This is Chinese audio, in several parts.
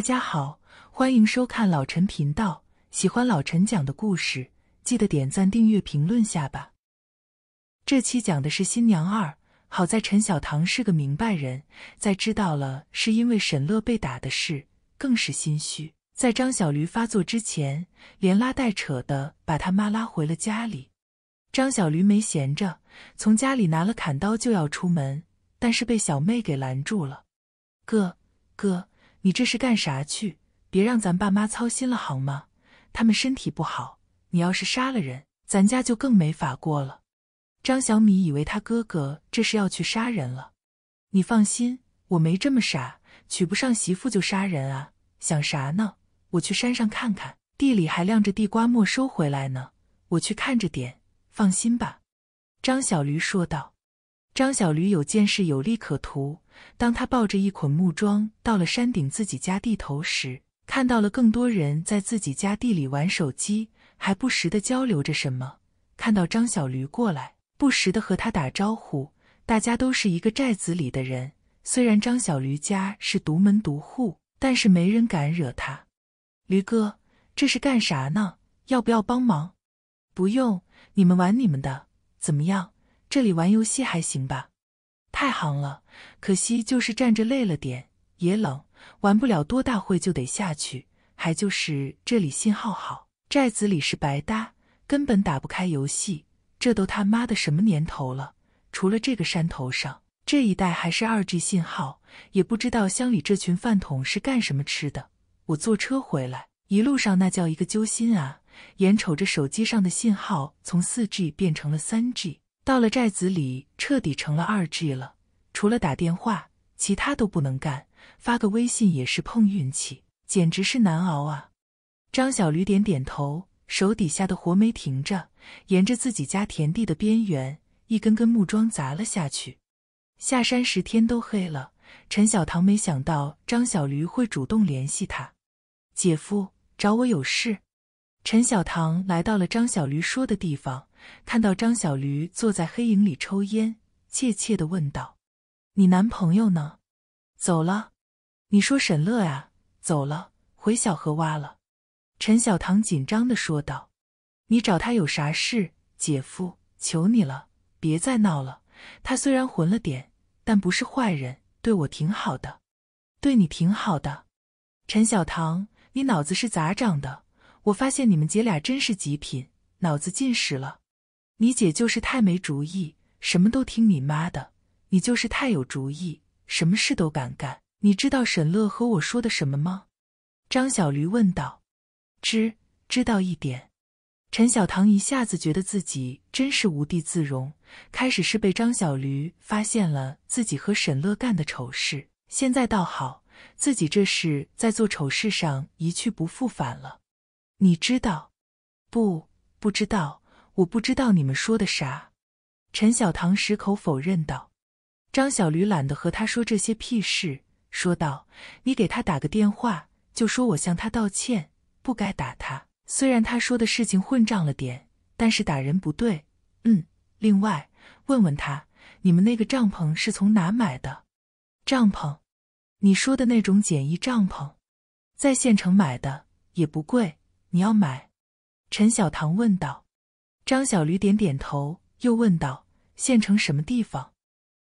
大家好，欢迎收看老陈频道。喜欢老陈讲的故事，记得点赞、订阅、评论下吧。这期讲的是《新娘二》。好在陈小唐是个明白人，在知道了是因为沈乐被打的事，更是心虚。在张小驴发作之前，连拉带扯的把他妈拉回了家里。张小驴没闲着，从家里拿了砍刀就要出门，但是被小妹给拦住了。哥，哥。你这是干啥去？别让咱爸妈操心了好吗？他们身体不好，你要是杀了人，咱家就更没法过了。张小米以为他哥哥这是要去杀人了。你放心，我没这么傻，娶不上媳妇就杀人啊？想啥呢？我去山上看看，地里还晾着地瓜，没收回来呢，我去看着点。放心吧，张小驴说道。张小驴有件事有利可图。当他抱着一捆木桩到了山顶自己家地头时，看到了更多人在自己家地里玩手机，还不时的交流着什么。看到张小驴过来，不时的和他打招呼。大家都是一个寨子里的人，虽然张小驴家是独门独户，但是没人敢惹他。驴哥，这是干啥呢？要不要帮忙？不用，你们玩你们的。怎么样？这里玩游戏还行吧？太行了，可惜就是站着累了点，也冷，玩不了多大会就得下去。还就是这里信号好，寨子里是白搭，根本打不开游戏。这都他妈的什么年头了？除了这个山头上，这一带还是二 G 信号，也不知道乡里这群饭桶是干什么吃的。我坐车回来，一路上那叫一个揪心啊，眼瞅着手机上的信号从四 G 变成了三 G。到了寨子里，彻底成了二 G 了，除了打电话，其他都不能干，发个微信也是碰运气，简直是难熬啊！张小驴点点头，手底下的活没停着，沿着自己家田地的边缘，一根根木桩砸了下去。下山时天都黑了，陈小棠没想到张小驴会主动联系他，姐夫找我有事。陈小棠来到了张小驴说的地方，看到张小驴坐在黑影里抽烟，怯怯地问道：“你男朋友呢？走了？”“你说沈乐啊，走了，回小河洼了。”陈小棠紧张地说道：“你找他有啥事？姐夫，求你了，别再闹了。他虽然混了点，但不是坏人，对我挺好的，对你挺好的。”陈小棠，你脑子是咋长的？我发现你们姐俩真是极品，脑子进屎了。你姐就是太没主意，什么都听你妈的；你就是太有主意，什么事都敢干。你知道沈乐和我说的什么吗？张小驴问道。知知道一点。陈小棠一下子觉得自己真是无地自容。开始是被张小驴发现了自己和沈乐干的丑事，现在倒好，自己这是在做丑事上一去不复返了。你知道，不不知道，我不知道你们说的啥。陈小唐矢口否认道。张小驴懒得和他说这些屁事，说道：“你给他打个电话，就说我向他道歉，不该打他。虽然他说的事情混账了点，但是打人不对。嗯，另外问问他，你们那个帐篷是从哪买的？帐篷？你说的那种简易帐篷，在县城买的，也不贵。”你要买？陈小棠问道。张小驴点点头，又问道：“县城什么地方？”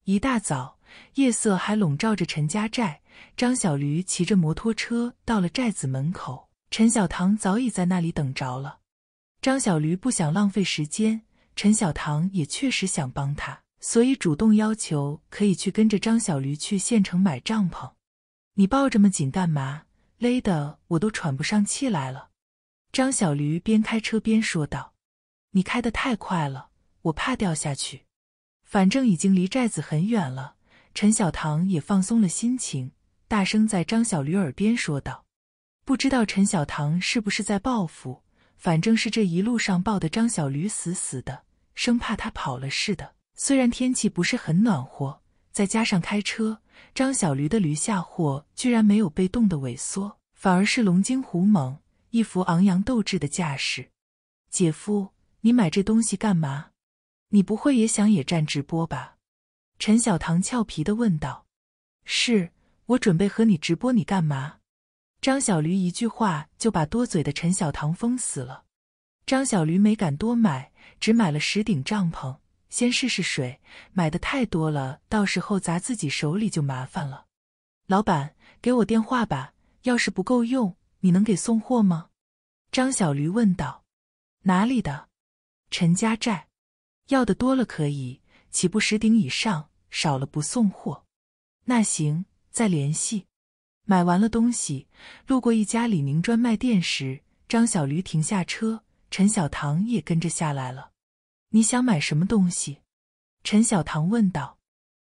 一大早，夜色还笼罩着陈家寨。张小驴骑着摩托车到了寨子门口，陈小棠早已在那里等着了。张小驴不想浪费时间，陈小棠也确实想帮他，所以主动要求可以去跟着张小驴去县城买帐篷。你抱这么紧干嘛？勒得我都喘不上气来了。张小驴边开车边说道：“你开得太快了，我怕掉下去。反正已经离寨子很远了。”陈小棠也放松了心情，大声在张小驴耳边说道：“不知道陈小棠是不是在报复？反正，是这一路上抱的张小驴死死的，生怕他跑了似的。虽然天气不是很暖和，再加上开车，张小驴的驴下货居然没有被冻得萎缩，反而是龙精虎猛。”一副昂扬斗志的架势，姐夫，你买这东西干嘛？你不会也想野战直播吧？陈小唐俏皮的问道。是，我准备和你直播，你干嘛？张小驴一句话就把多嘴的陈小唐封死了。张小驴没敢多买，只买了十顶帐篷，先试试水。买的太多了，到时候砸自己手里就麻烦了。老板，给我电话吧，要是不够用。你能给送货吗？张小驴问道。哪里的？陈家寨。要的多了可以，起步十顶以上，少了不送货。那行，再联系。买完了东西，路过一家李宁专卖店时，张小驴停下车，陈小唐也跟着下来了。你想买什么东西？陈小唐问道。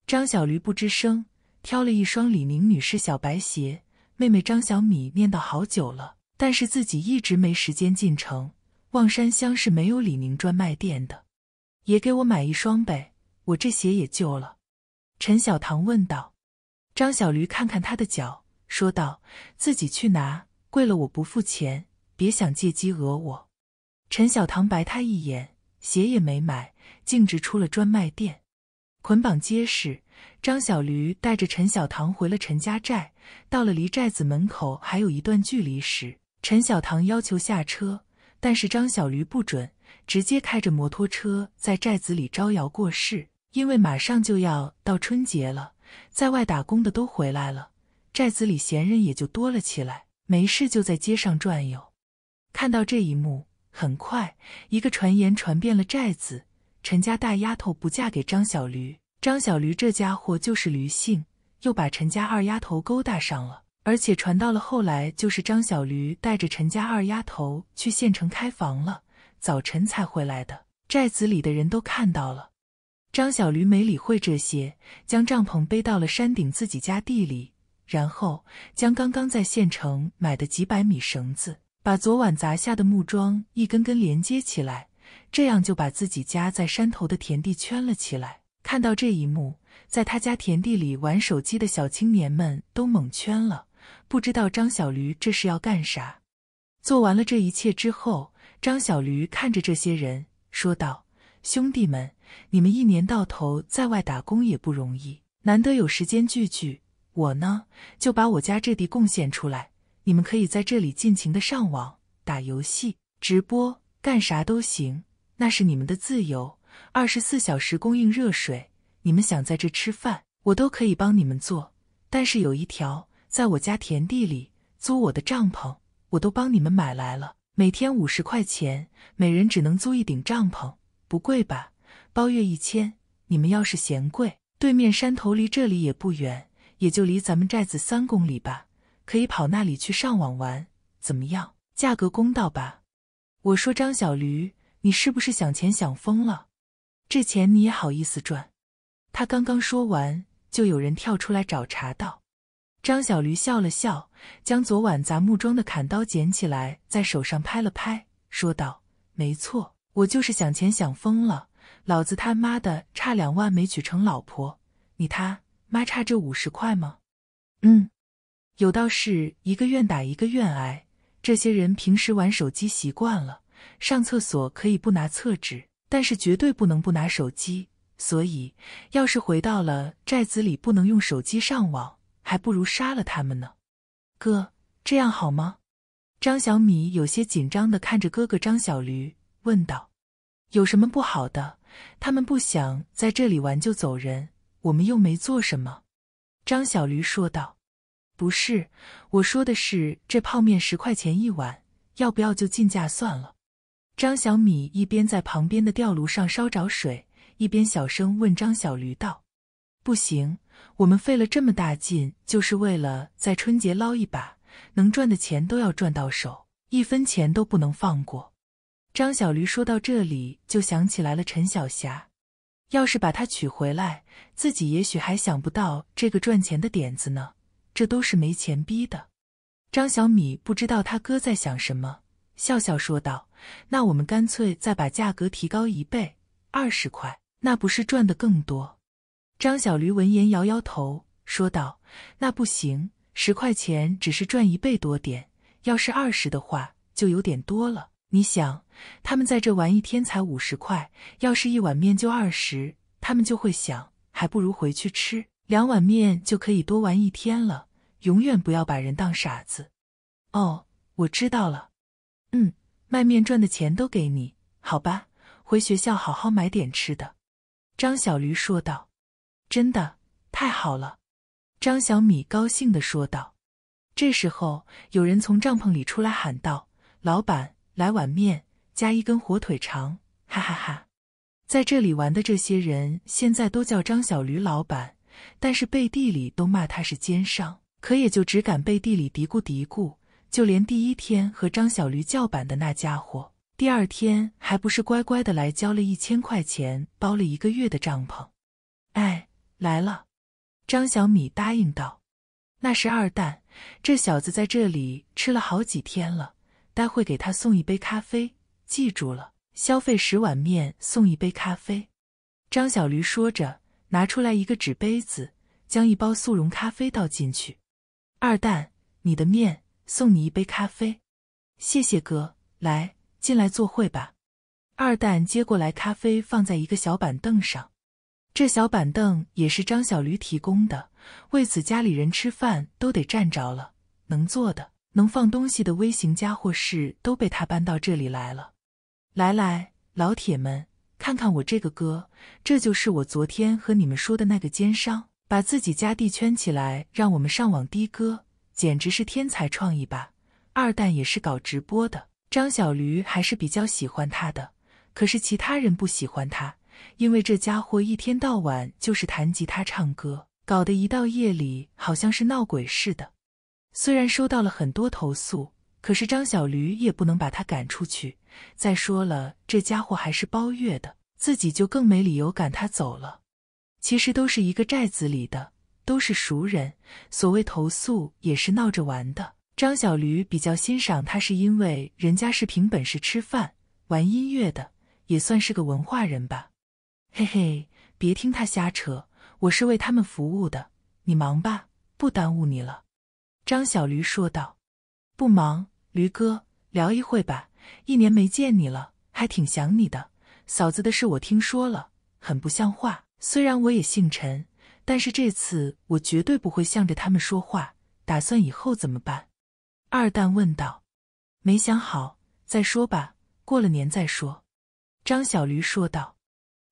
张小驴不吱声，挑了一双李宁女士小白鞋。妹妹张小米念叨好久了，但是自己一直没时间进城。望山乡是没有李宁专卖店的，也给我买一双呗，我这鞋也旧了。陈小棠问道。张小驴看看他的脚，说道：“自己去拿，贵了我不付钱，别想借机讹我。”陈小棠白他一眼，鞋也没买，径直出了专卖店。捆绑结实。张小驴带着陈小棠回了陈家寨，到了离寨子门口还有一段距离时，陈小棠要求下车，但是张小驴不准，直接开着摩托车在寨子里招摇过市。因为马上就要到春节了，在外打工的都回来了，寨子里闲人也就多了起来，没事就在街上转悠。看到这一幕，很快一个传言传遍了寨子：陈家大丫头不嫁给张小驴。张小驴这家伙就是驴性，又把陈家二丫头勾搭上了，而且传到了后来，就是张小驴带着陈家二丫头去县城开房了，早晨才回来的。寨子里的人都看到了。张小驴没理会这些，将帐篷背到了山顶自己家地里，然后将刚刚在县城买的几百米绳子，把昨晚砸下的木桩一根根连接起来，这样就把自己家在山头的田地圈了起来。看到这一幕，在他家田地里玩手机的小青年们都蒙圈了，不知道张小驴这是要干啥。做完了这一切之后，张小驴看着这些人说道：“兄弟们，你们一年到头在外打工也不容易，难得有时间聚聚。我呢，就把我家这地贡献出来，你们可以在这里尽情的上网、打游戏、直播，干啥都行，那是你们的自由。”二十四小时供应热水，你们想在这吃饭，我都可以帮你们做。但是有一条，在我家田地里租我的帐篷，我都帮你们买来了，每天五十块钱，每人只能租一顶帐篷，不贵吧？包月一千，你们要是嫌贵，对面山头离这里也不远，也就离咱们寨子三公里吧，可以跑那里去上网玩，怎么样？价格公道吧？我说张小驴，你是不是想钱想疯了？这钱你也好意思赚？他刚刚说完，就有人跳出来找茬道：“张小驴笑了笑，将昨晚砸木桩的砍刀捡起来，在手上拍了拍，说道：‘没错，我就是想钱想疯了。老子他妈的差两万没娶成老婆，你他妈差这五十块吗？’嗯，有道是一个愿打一个愿挨。这些人平时玩手机习惯了，上厕所可以不拿厕纸。”但是绝对不能不拿手机，所以要是回到了寨子里不能用手机上网，还不如杀了他们呢。哥，这样好吗？张小米有些紧张的看着哥哥张小驴问道：“有什么不好的？他们不想在这里玩就走人，我们又没做什么。”张小驴说道：“不是，我说的是这泡面十块钱一碗，要不要就进价算了。”张小米一边在旁边的吊炉上烧着水，一边小声问张小驴道：“不行，我们费了这么大劲，就是为了在春节捞一把，能赚的钱都要赚到手，一分钱都不能放过。”张小驴说到这里，就想起来了陈小霞，要是把她娶回来，自己也许还想不到这个赚钱的点子呢。这都是没钱逼的。张小米不知道他哥在想什么。笑笑说道：“那我们干脆再把价格提高一倍，二十块，那不是赚的更多？”张小驴闻言摇摇头，说道：“那不行，十块钱只是赚一倍多点，要是二十的话就有点多了。你想，他们在这玩一天才五十块，要是一碗面就二十，他们就会想，还不如回去吃两碗面就可以多玩一天了。永远不要把人当傻子。”“哦，我知道了。”嗯，卖面赚的钱都给你，好吧，回学校好好买点吃的。”张小驴说道。“真的，太好了！”张小米高兴的说道。这时候，有人从帐篷里出来喊道：“老板，来碗面，加一根火腿肠！”哈哈哈，在这里玩的这些人现在都叫张小驴老板，但是背地里都骂他是奸商，可也就只敢背地里嘀咕嘀咕。就连第一天和张小驴叫板的那家伙，第二天还不是乖乖的来交了一千块钱，包了一个月的帐篷。哎，来了，张小米答应道：“那是二蛋，这小子在这里吃了好几天了，待会给他送一杯咖啡，记住了，消费十碗面送一杯咖啡。”张小驴说着，拿出来一个纸杯子，将一包速溶咖啡倒进去。二蛋，你的面。送你一杯咖啡，谢谢哥。来，进来坐会吧。二蛋接过来咖啡，放在一个小板凳上。这小板凳也是张小驴提供的。为此，家里人吃饭都得站着了。能坐的、能放东西的微型家伙事都被他搬到这里来了。来来，老铁们，看看我这个哥，这就是我昨天和你们说的那个奸商，把自己家地圈起来，让我们上网的哥。简直是天才创意吧！二蛋也是搞直播的，张小驴还是比较喜欢他的，可是其他人不喜欢他，因为这家伙一天到晚就是弹吉他唱歌，搞得一到夜里好像是闹鬼似的。虽然收到了很多投诉，可是张小驴也不能把他赶出去。再说了，这家伙还是包月的，自己就更没理由赶他走了。其实都是一个寨子里的。都是熟人，所谓投诉也是闹着玩的。张小驴比较欣赏他，是因为人家是凭本事吃饭、玩音乐的，也算是个文化人吧。嘿嘿，别听他瞎扯，我是为他们服务的。你忙吧，不耽误你了。张小驴说道：“不忙，驴哥，聊一会吧。一年没见你了，还挺想你的。嫂子的事我听说了，很不像话。虽然我也姓陈。”但是这次我绝对不会向着他们说话，打算以后怎么办？二蛋问道。没想好，再说吧，过了年再说。张小驴说道。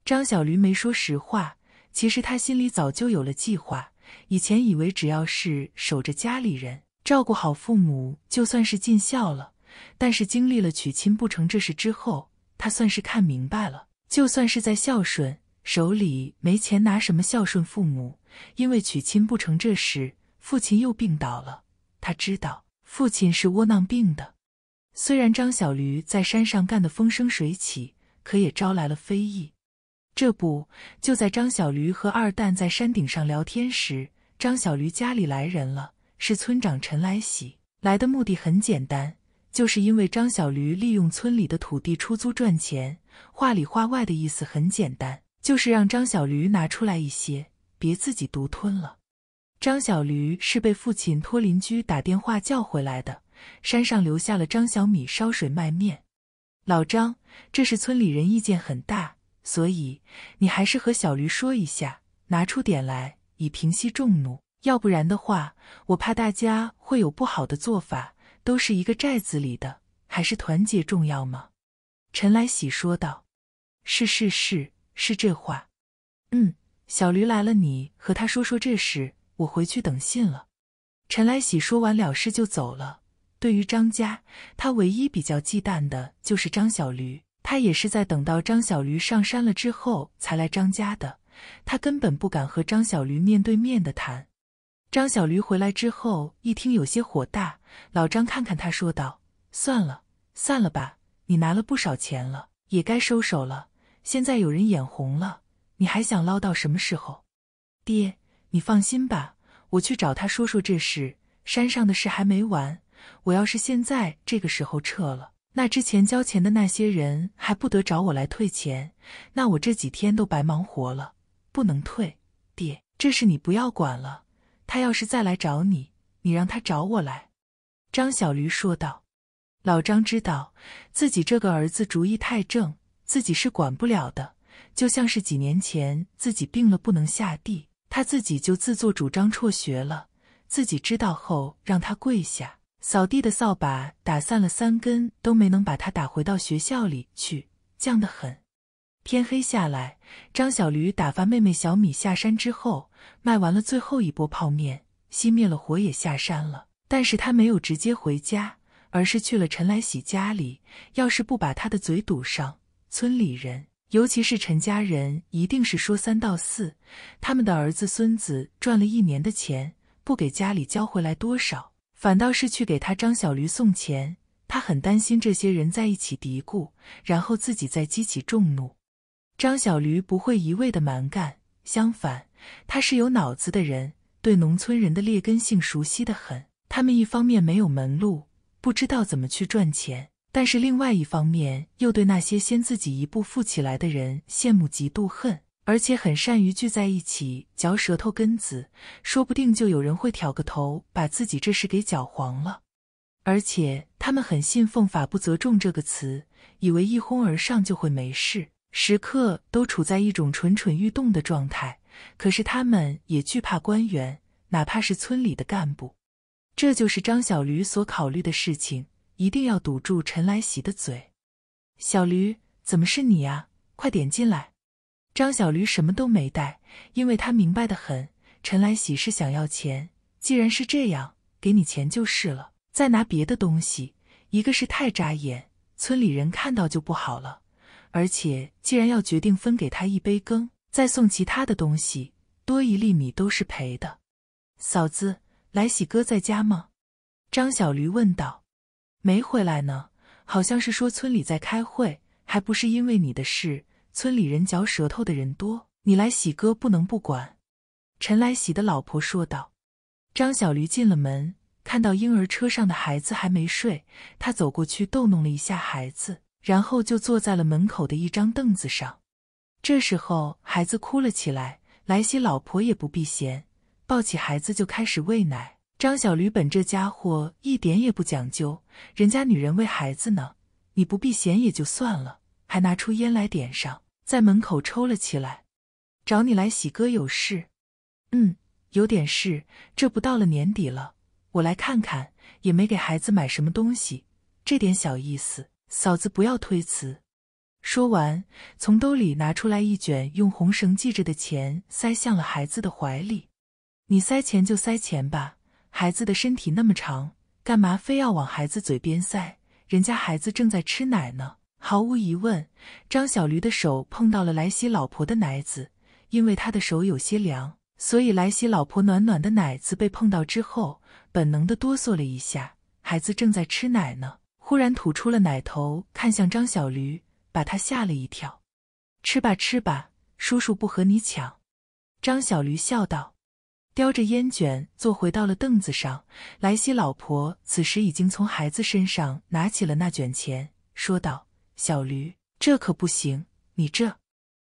张小驴没说实话，其实他心里早就有了计划。以前以为只要是守着家里人，照顾好父母，就算是尽孝了。但是经历了娶亲不成这事之后，他算是看明白了，就算是在孝顺。手里没钱，拿什么孝顺父母？因为娶亲不成这事，父亲又病倒了。他知道父亲是窝囊病的。虽然张小驴在山上干得风生水起，可也招来了非议。这不，就在张小驴和二蛋在山顶上聊天时，张小驴家里来人了，是村长陈来喜。来的目的很简单，就是因为张小驴利用村里的土地出租赚钱。话里话外的意思很简单。就是让张小驴拿出来一些，别自己独吞了。张小驴是被父亲托邻居打电话叫回来的，山上留下了张小米烧水卖面。老张，这是村里人意见很大，所以你还是和小驴说一下，拿出点来，以平息众怒。要不然的话，我怕大家会有不好的做法。都是一个寨子里的，还是团结重要吗？陈来喜说道：“是是是。”是这话，嗯，小驴来了，你和他说说这事。我回去等信了。陈来喜说完了事就走了。对于张家，他唯一比较忌惮的就是张小驴。他也是在等到张小驴上山了之后才来张家的。他根本不敢和张小驴面对面的谈。张小驴回来之后，一听有些火大。老张看看他说道：“算了，算了吧。你拿了不少钱了，也该收手了。”现在有人眼红了，你还想捞到什么时候？爹，你放心吧，我去找他说说这事。山上的事还没完，我要是现在这个时候撤了，那之前交钱的那些人还不得找我来退钱？那我这几天都白忙活了，不能退。爹，这事你不要管了。他要是再来找你，你让他找我来。”张小驴说道。老张知道自己这个儿子主意太正。自己是管不了的，就像是几年前自己病了不能下地，他自己就自作主张辍学了。自己知道后，让他跪下，扫地的扫把打散了三根都没能把他打回到学校里去，犟得很。天黑下来，张小驴打发妹妹小米下山之后，卖完了最后一波泡面，熄灭了火也下山了。但是他没有直接回家，而是去了陈来喜家里。要是不把他的嘴堵上。村里人，尤其是陈家人，一定是说三道四。他们的儿子、孙子赚了一年的钱，不给家里交回来多少，反倒是去给他张小驴送钱。他很担心这些人在一起嘀咕，然后自己再激起众怒。张小驴不会一味的蛮干，相反，他是有脑子的人，对农村人的劣根性熟悉的很。他们一方面没有门路，不知道怎么去赚钱。但是另外一方面，又对那些先自己一步富起来的人羡慕嫉妒恨，而且很善于聚在一起嚼舌头根子，说不定就有人会挑个头，把自己这事给搅黄了。而且他们很信奉“法不责众”这个词，以为一哄而上就会没事，时刻都处在一种蠢蠢欲动的状态。可是他们也惧怕官员，哪怕是村里的干部。这就是张小驴所考虑的事情。一定要堵住陈来喜的嘴。小驴，怎么是你啊？快点进来。张小驴什么都没带，因为他明白的很，陈来喜是想要钱。既然是这样，给你钱就是了。再拿别的东西，一个是太扎眼，村里人看到就不好了。而且，既然要决定分给他一杯羹，再送其他的东西，多一粒米都是赔的。嫂子，来喜哥在家吗？张小驴问道。没回来呢，好像是说村里在开会，还不是因为你的事。村里人嚼舌头的人多，你来喜哥不能不管。”陈来喜的老婆说道。张小驴进了门，看到婴儿车上的孩子还没睡，他走过去逗弄了一下孩子，然后就坐在了门口的一张凳子上。这时候孩子哭了起来，来喜老婆也不避嫌，抱起孩子就开始喂奶。张小驴本这家伙一点也不讲究，人家女人喂孩子呢，你不避嫌也就算了，还拿出烟来点上，在门口抽了起来。找你来喜哥有事，嗯，有点事，这不到了年底了，我来看看，也没给孩子买什么东西，这点小意思，嫂子不要推辞。说完，从兜里拿出来一卷用红绳系着的钱，塞向了孩子的怀里。你塞钱就塞钱吧。孩子的身体那么长，干嘛非要往孩子嘴边塞？人家孩子正在吃奶呢。毫无疑问，张小驴的手碰到了莱西老婆的奶子，因为他的手有些凉，所以莱西老婆暖暖的奶子被碰到之后，本能的哆嗦了一下。孩子正在吃奶呢，忽然吐出了奶头，看向张小驴，把他吓了一跳。“吃吧吃吧，叔叔不和你抢。”张小驴笑道。叼着烟卷坐回到了凳子上，莱西老婆此时已经从孩子身上拿起了那卷钱，说道：“小驴，这可不行，你这……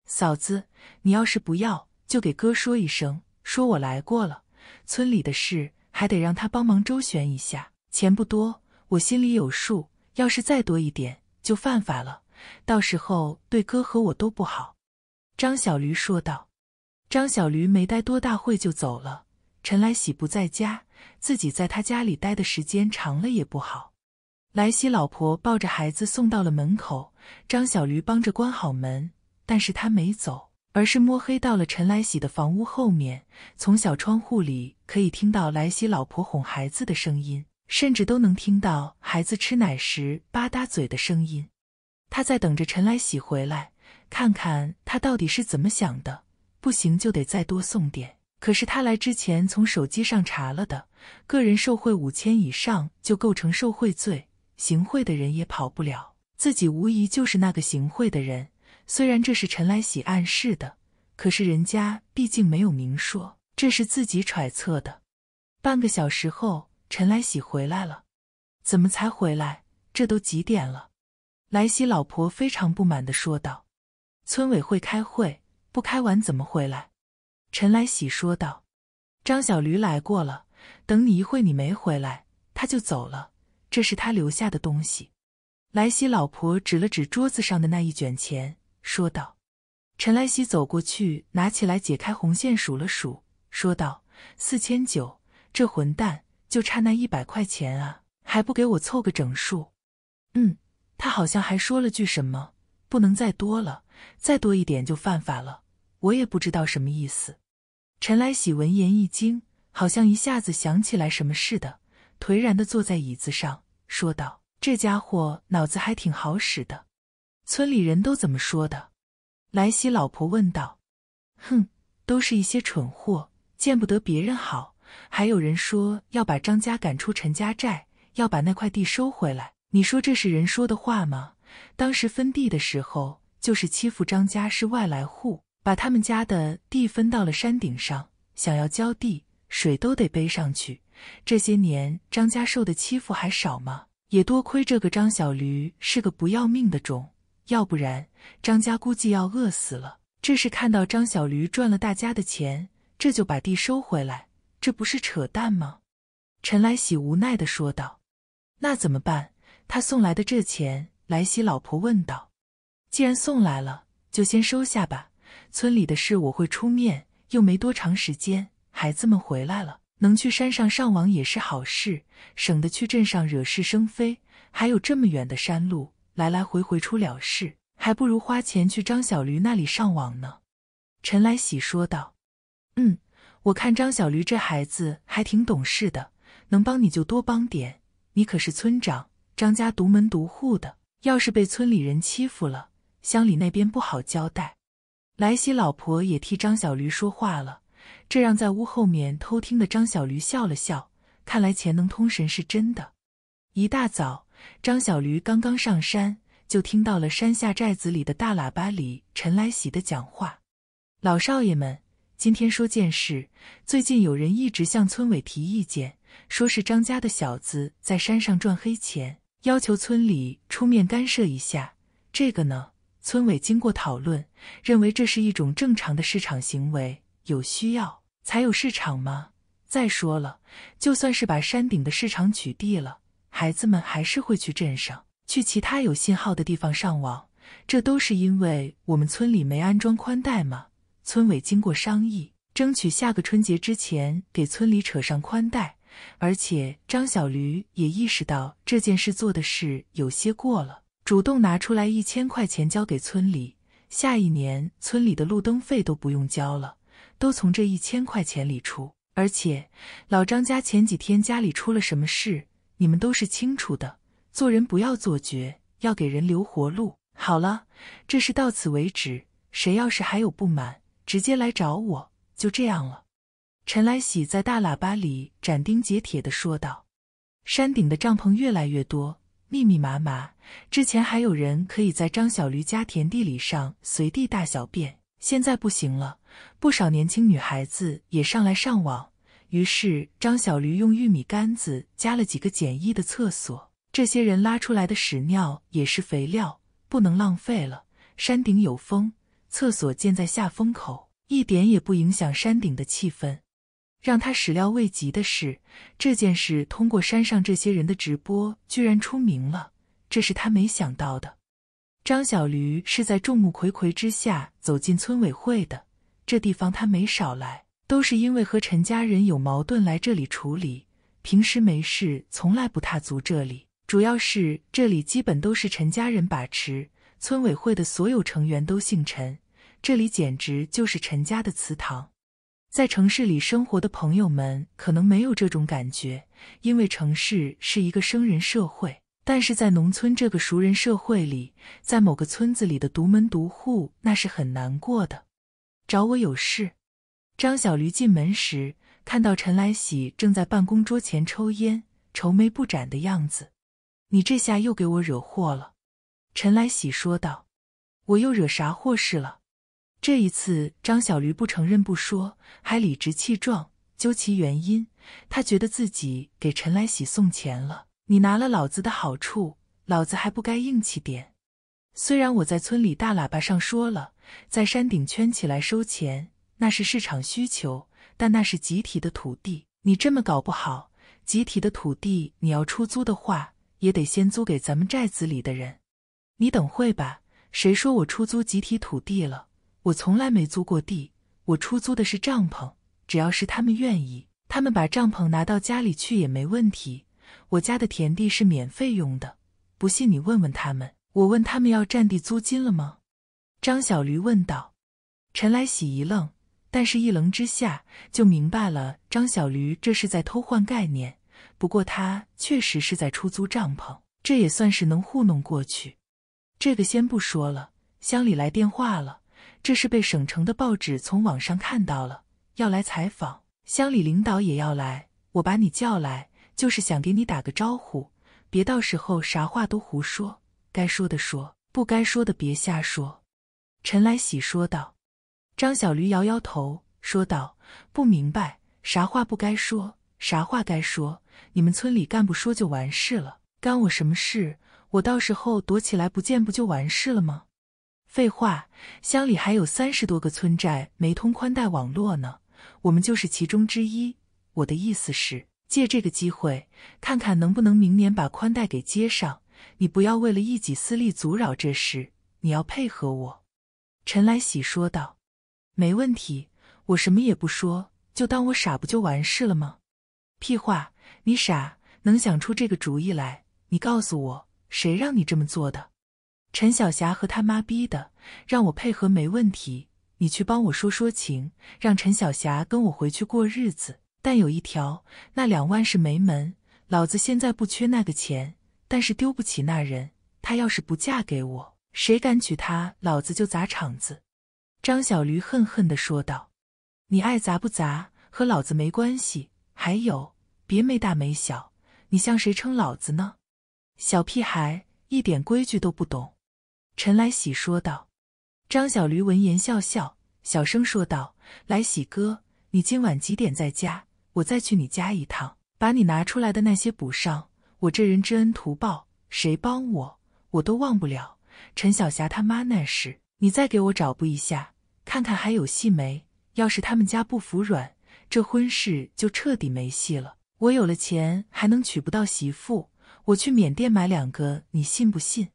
嫂子，你要是不要，就给哥说一声，说我来过了。村里的事还得让他帮忙周旋一下。钱不多，我心里有数。要是再多一点，就犯法了，到时候对哥和我都不好。”张小驴说道。张小驴没待多大会就走了。陈来喜不在家，自己在他家里待的时间长了也不好。来喜老婆抱着孩子送到了门口，张小驴帮着关好门，但是他没走，而是摸黑到了陈来喜的房屋后面。从小窗户里可以听到来喜老婆哄孩子的声音，甚至都能听到孩子吃奶时吧嗒嘴的声音。他在等着陈来喜回来，看看他到底是怎么想的。不行就得再多送点。可是他来之前从手机上查了的，个人受贿五千以上就构成受贿罪，行贿的人也跑不了。自己无疑就是那个行贿的人。虽然这是陈来喜暗示的，可是人家毕竟没有明说，这是自己揣测的。半个小时后，陈来喜回来了，怎么才回来？这都几点了？来喜老婆非常不满地说道：“村委会开会。”不开完怎么回来？陈来喜说道：“张小驴来过了，等你一会，你没回来他就走了。这是他留下的东西。”来喜老婆指了指桌子上的那一卷钱，说道：“陈来喜走过去拿起来，解开红线，数了数，说道：‘四千九，这混蛋就差那一百块钱啊，还不给我凑个整数？’嗯，他好像还说了句什么，不能再多了，再多一点就犯法了。”我也不知道什么意思。陈来喜闻言一惊，好像一下子想起来什么似的，颓然的坐在椅子上，说道：“这家伙脑子还挺好使的。”村里人都怎么说的？来喜老婆问道：“哼，都是一些蠢货，见不得别人好。还有人说要把张家赶出陈家寨，要把那块地收回来。你说这是人说的话吗？当时分地的时候，就是欺负张家是外来户。”把他们家的地分到了山顶上，想要浇地水都得背上去。这些年张家受的欺负还少吗？也多亏这个张小驴是个不要命的种，要不然张家估计要饿死了。这是看到张小驴赚了大家的钱，这就把地收回来，这不是扯淡吗？陈来喜无奈的说道：“那怎么办？他送来的这钱？”来喜老婆问道：“既然送来了，就先收下吧。”村里的事我会出面，又没多长时间。孩子们回来了，能去山上上网也是好事，省得去镇上惹是生非。还有这么远的山路，来来回回出了事，还不如花钱去张小驴那里上网呢。陈来喜说道：“嗯，我看张小驴这孩子还挺懂事的，能帮你就多帮点。你可是村长，张家独门独户的，要是被村里人欺负了，乡里那边不好交代。”来喜老婆也替张小驴说话了，这让在屋后面偷听的张小驴笑了笑。看来钱能通神是真的。一大早，张小驴刚刚上山，就听到了山下寨子里的大喇叭里陈来喜的讲话：“老少爷们，今天说件事，最近有人一直向村委提意见，说是张家的小子在山上赚黑钱，要求村里出面干涉一下。这个呢？”村委经过讨论，认为这是一种正常的市场行为，有需要才有市场嘛。再说了，就算是把山顶的市场取缔了，孩子们还是会去镇上，去其他有信号的地方上网。这都是因为我们村里没安装宽带嘛。村委经过商议，争取下个春节之前给村里扯上宽带。而且张小驴也意识到这件事做的事有些过了。主动拿出来一千块钱交给村里，下一年村里的路灯费都不用交了，都从这一千块钱里出。而且老张家前几天家里出了什么事，你们都是清楚的。做人不要做绝，要给人留活路。好了，这事到此为止，谁要是还有不满，直接来找我。就这样了。”陈来喜在大喇叭里斩钉截铁地说道。山顶的帐篷越来越多。密密麻麻，之前还有人可以在张小驴家田地里上随地大小便，现在不行了。不少年轻女孩子也上来上网，于是张小驴用玉米杆子加了几个简易的厕所。这些人拉出来的屎尿也是肥料，不能浪费了。山顶有风，厕所建在下风口，一点也不影响山顶的气氛。让他始料未及的是，这件事通过山上这些人的直播，居然出名了。这是他没想到的。张小驴是在众目睽睽之下走进村委会的。这地方他没少来，都是因为和陈家人有矛盾来这里处理。平时没事从来不踏足这里，主要是这里基本都是陈家人把持。村委会的所有成员都姓陈，这里简直就是陈家的祠堂。在城市里生活的朋友们可能没有这种感觉，因为城市是一个生人社会。但是在农村这个熟人社会里，在某个村子里的独门独户，那是很难过的。找我有事？张小驴进门时看到陈来喜正在办公桌前抽烟，愁眉不展的样子。你这下又给我惹祸了，陈来喜说道。我又惹啥祸事了？这一次，张小驴不承认不说，还理直气壮，究其原因，他觉得自己给陈来喜送钱了。你拿了老子的好处，老子还不该硬气点？虽然我在村里大喇叭上说了，在山顶圈起来收钱，那是市场需求，但那是集体的土地，你这么搞不好，集体的土地你要出租的话，也得先租给咱们寨子里的人。你等会吧，谁说我出租集体土地了？我从来没租过地，我出租的是帐篷。只要是他们愿意，他们把帐篷拿到家里去也没问题。我家的田地是免费用的，不信你问问他们。我问他们要占地租金了吗？张小驴问道。陈来喜一愣，但是一愣之下就明白了，张小驴这是在偷换概念。不过他确实是在出租帐篷，这也算是能糊弄过去。这个先不说了，乡里来电话了。这是被省城的报纸从网上看到了，要来采访，乡里领导也要来。我把你叫来，就是想给你打个招呼，别到时候啥话都胡说，该说的说，不该说的别瞎说。”陈来喜说道。张小驴摇摇头说道：“不明白啥话不该说，啥话该说，你们村里干部说就完事了，干我什么事？我到时候躲起来不见，不就完事了吗？”废话，乡里还有三十多个村寨没通宽带网络呢，我们就是其中之一。我的意思是，借这个机会，看看能不能明年把宽带给接上。你不要为了一己私利阻扰这事，你要配合我。”陈来喜说道。“没问题，我什么也不说，就当我傻，不就完事了吗？”屁话，你傻能想出这个主意来？你告诉我，谁让你这么做的？陈小霞和他妈逼的，让我配合没问题，你去帮我说说情，让陈小霞跟我回去过日子。但有一条，那两万是没门，老子现在不缺那个钱，但是丢不起那人。他要是不嫁给我，谁敢娶她，老子就砸场子。”张小驴恨恨地说道，“你爱砸不砸和老子没关系。还有，别没大没小，你向谁称老子呢？小屁孩，一点规矩都不懂。”陈来喜说道：“张小驴闻言笑笑，小声说道：‘来喜哥，你今晚几点在家？我再去你家一趟，把你拿出来的那些补上。我这人知恩图报，谁帮我，我都忘不了。陈小霞他妈那事，你再给我找补一下，看看还有戏没？要是他们家不服软，这婚事就彻底没戏了。我有了钱还能娶不到媳妇？我去缅甸买两个，你信不信？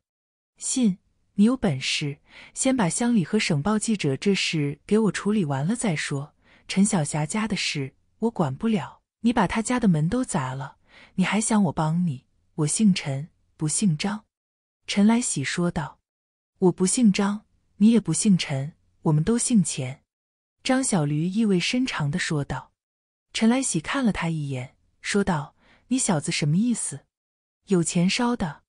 信。’”你有本事，先把乡里和省报记者这事给我处理完了再说。陈小霞家的事我管不了，你把他家的门都砸了，你还想我帮你？我姓陈，不姓张。”陈来喜说道。“我不姓张，你也不姓陈，我们都姓钱。”张小驴意味深长地说道。陈来喜看了他一眼，说道：“你小子什么意思？有钱烧的？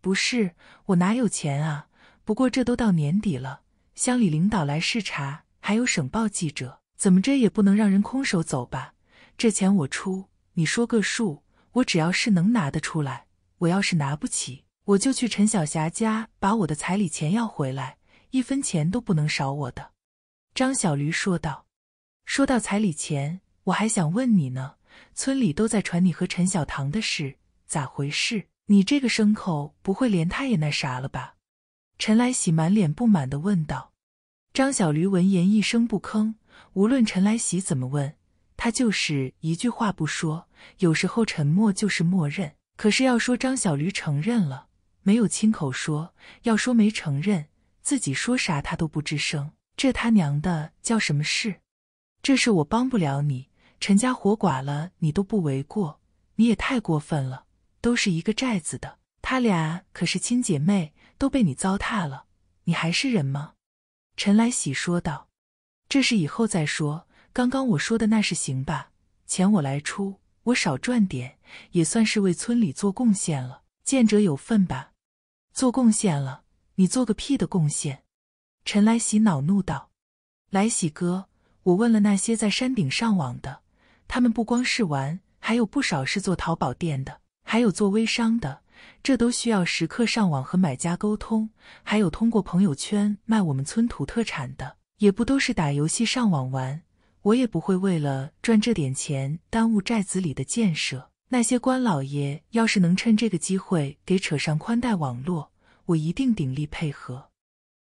不是，我哪有钱啊？”不过这都到年底了，乡里领导来视察，还有省报记者，怎么着也不能让人空手走吧？这钱我出，你说个数，我只要是能拿得出来。我要是拿不起，我就去陈小霞家把我的彩礼钱要回来，一分钱都不能少我的。”张小驴说道。“说到彩礼钱，我还想问你呢，村里都在传你和陈小唐的事，咋回事？你这个牲口不会连他也那啥了吧？”陈来喜满脸不满的问道：“张小驴，闻言一声不吭。无论陈来喜怎么问，他就是一句话不说。有时候沉默就是默认。可是要说张小驴承认了，没有亲口说；要说没承认，自己说啥他都不吱声。这他娘的叫什么事？这事我帮不了你，陈家活寡了，你都不为过。你也太过分了，都是一个寨子的，他俩可是亲姐妹。”都被你糟蹋了，你还是人吗？”陈来喜说道，“这事以后再说。刚刚我说的那是行吧？钱我来出，我少赚点，也算是为村里做贡献了，见者有份吧。做贡献了？你做个屁的贡献！”陈来喜恼怒道，“来喜哥，我问了那些在山顶上网的，他们不光是玩，还有不少是做淘宝店的，还有做微商的。”这都需要时刻上网和买家沟通，还有通过朋友圈卖我们村土特产的，也不都是打游戏上网玩。我也不会为了赚这点钱耽误寨子里的建设。那些官老爷要是能趁这个机会给扯上宽带网络，我一定鼎力配合。”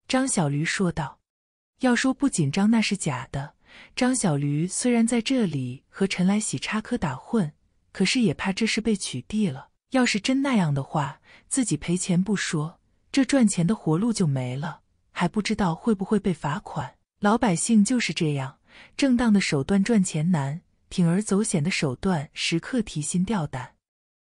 张小驴说道。“要说不紧张那是假的。张小驴虽然在这里和陈来喜插科打诨，可是也怕这事被取缔了。”要是真那样的话，自己赔钱不说，这赚钱的活路就没了，还不知道会不会被罚款。老百姓就是这样，正当的手段赚钱难，铤而走险的手段时刻提心吊胆。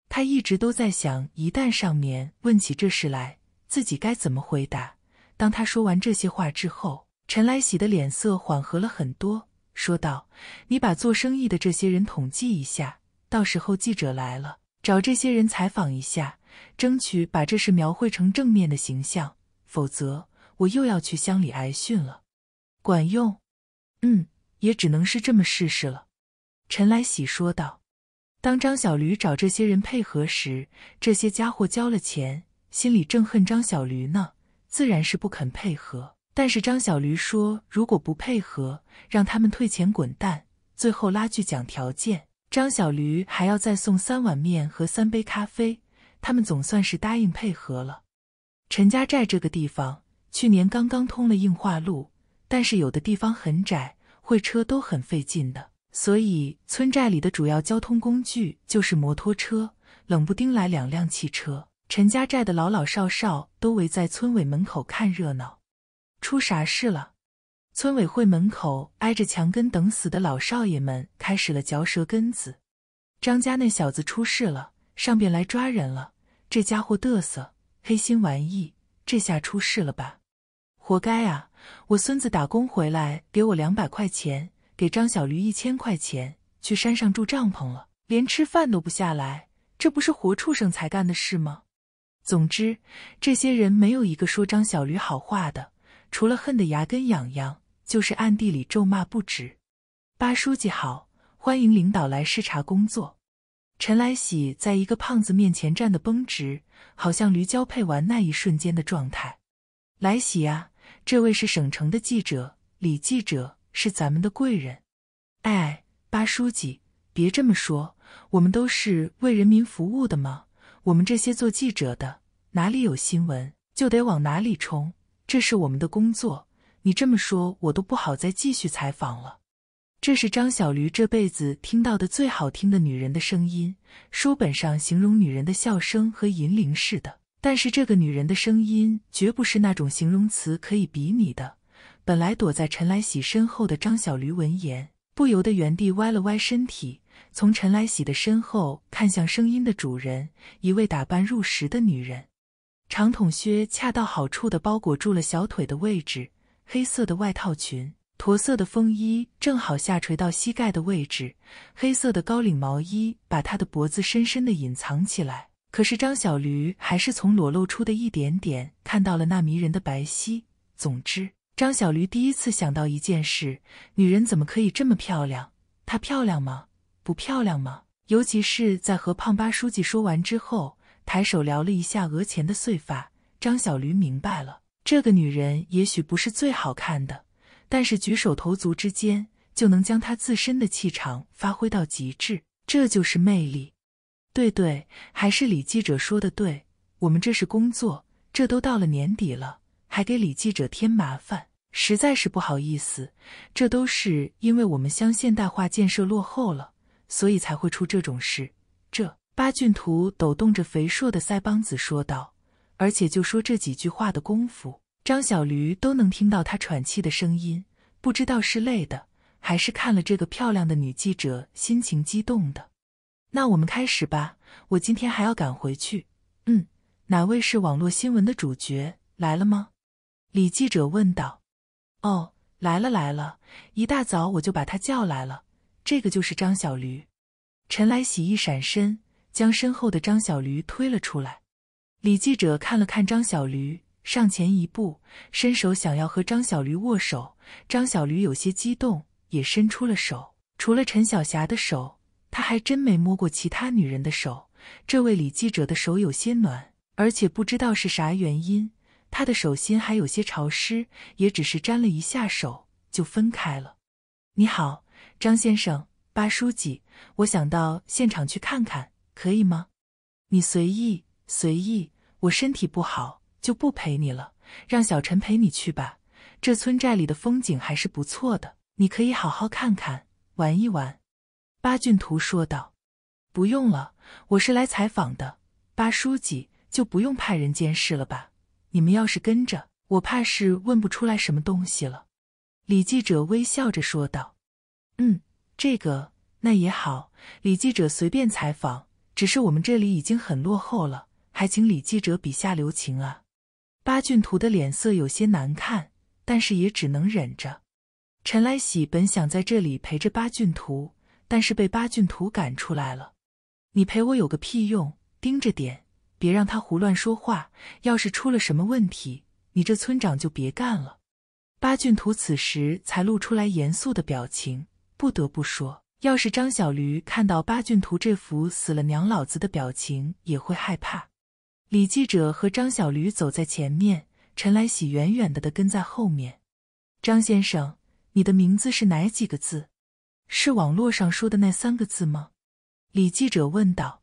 他一直都在想，一旦上面问起这事来，自己该怎么回答。当他说完这些话之后，陈来喜的脸色缓和了很多，说道：“你把做生意的这些人统计一下，到时候记者来了。”找这些人采访一下，争取把这事描绘成正面的形象，否则我又要去乡里挨训了。管用？嗯，也只能是这么试试了。陈来喜说道。当张小驴找这些人配合时，这些家伙交了钱，心里正恨张小驴呢，自然是不肯配合。但是张小驴说，如果不配合，让他们退钱滚蛋，最后拉锯讲条件。张小驴还要再送三碗面和三杯咖啡，他们总算是答应配合了。陈家寨这个地方去年刚刚通了硬化路，但是有的地方很窄，会车都很费劲的，所以村寨里的主要交通工具就是摩托车。冷不丁来两辆汽车，陈家寨的老老少少都围在村委门口看热闹，出啥事了？村委会门口挨着墙根等死的老少爷们开始了嚼舌根子。张家那小子出事了，上边来抓人了。这家伙嘚瑟，黑心玩意，这下出事了吧？活该啊！我孙子打工回来给我两百块钱，给张小驴一千块钱，去山上住帐篷了，连吃饭都不下来，这不是活畜生才干的事吗？总之，这些人没有一个说张小驴好话的，除了恨得牙根痒痒。就是暗地里咒骂不止。八书记好，欢迎领导来视察工作。陈来喜在一个胖子面前站得绷直，好像驴交配完那一瞬间的状态。来喜啊，这位是省城的记者，李记者是咱们的贵人。哎，八书记别这么说，我们都是为人民服务的嘛。我们这些做记者的，哪里有新闻就得往哪里冲，这是我们的工作。你这么说，我都不好再继续采访了。这是张小驴这辈子听到的最好听的女人的声音。书本上形容女人的笑声和银铃似的，但是这个女人的声音绝不是那种形容词可以比拟的。本来躲在陈来喜身后的张小驴闻言，不由得原地歪了歪身体，从陈来喜的身后看向声音的主人，一位打扮入时的女人，长筒靴恰到好处的包裹住了小腿的位置。黑色的外套裙，驼色的风衣正好下垂到膝盖的位置，黑色的高领毛衣把她的脖子深深的隐藏起来。可是张小驴还是从裸露出的一点点看到了那迷人的白皙。总之，张小驴第一次想到一件事：女人怎么可以这么漂亮？她漂亮吗？不漂亮吗？尤其是在和胖八书记说完之后，抬手撩了一下额前的碎发，张小驴明白了。这个女人也许不是最好看的，但是举手投足之间就能将她自身的气场发挥到极致，这就是魅力。对对，还是李记者说的对，我们这是工作，这都到了年底了，还给李记者添麻烦，实在是不好意思。这都是因为我们乡现代化建设落后了，所以才会出这种事。这八骏图抖动着肥硕的腮帮子说道。而且就说这几句话的功夫，张小驴都能听到他喘气的声音，不知道是累的，还是看了这个漂亮的女记者心情激动的。那我们开始吧，我今天还要赶回去。嗯，哪位是网络新闻的主角来了吗？李记者问道。哦，来了来了，一大早我就把他叫来了。这个就是张小驴。陈来喜一闪身，将身后的张小驴推了出来。李记者看了看张小驴，上前一步，伸手想要和张小驴握手。张小驴有些激动，也伸出了手。除了陈晓霞的手，他还真没摸过其他女人的手。这位李记者的手有些暖，而且不知道是啥原因，他的手心还有些潮湿。也只是沾了一下手就分开了。你好，张先生，八书记，我想到现场去看看，可以吗？你随意，随意。我身体不好，就不陪你了，让小陈陪你去吧。这村寨里的风景还是不错的，你可以好好看看，玩一玩。”八俊图说道，“不用了，我是来采访的，八书记就不用派人监视了吧？你们要是跟着，我怕是问不出来什么东西了。”李记者微笑着说道，“嗯，这个那也好。”李记者随便采访，只是我们这里已经很落后了。还请李记者笔下留情啊！八骏图的脸色有些难看，但是也只能忍着。陈来喜本想在这里陪着八骏图，但是被八骏图赶出来了。你陪我有个屁用！盯着点，别让他胡乱说话。要是出了什么问题，你这村长就别干了。八骏图此时才露出来严肃的表情。不得不说，要是张小驴看到八骏图这副死了娘老子的表情，也会害怕。李记者和张小驴走在前面，陈来喜远远的的跟在后面。张先生，你的名字是哪几个字？是网络上说的那三个字吗？李记者问道。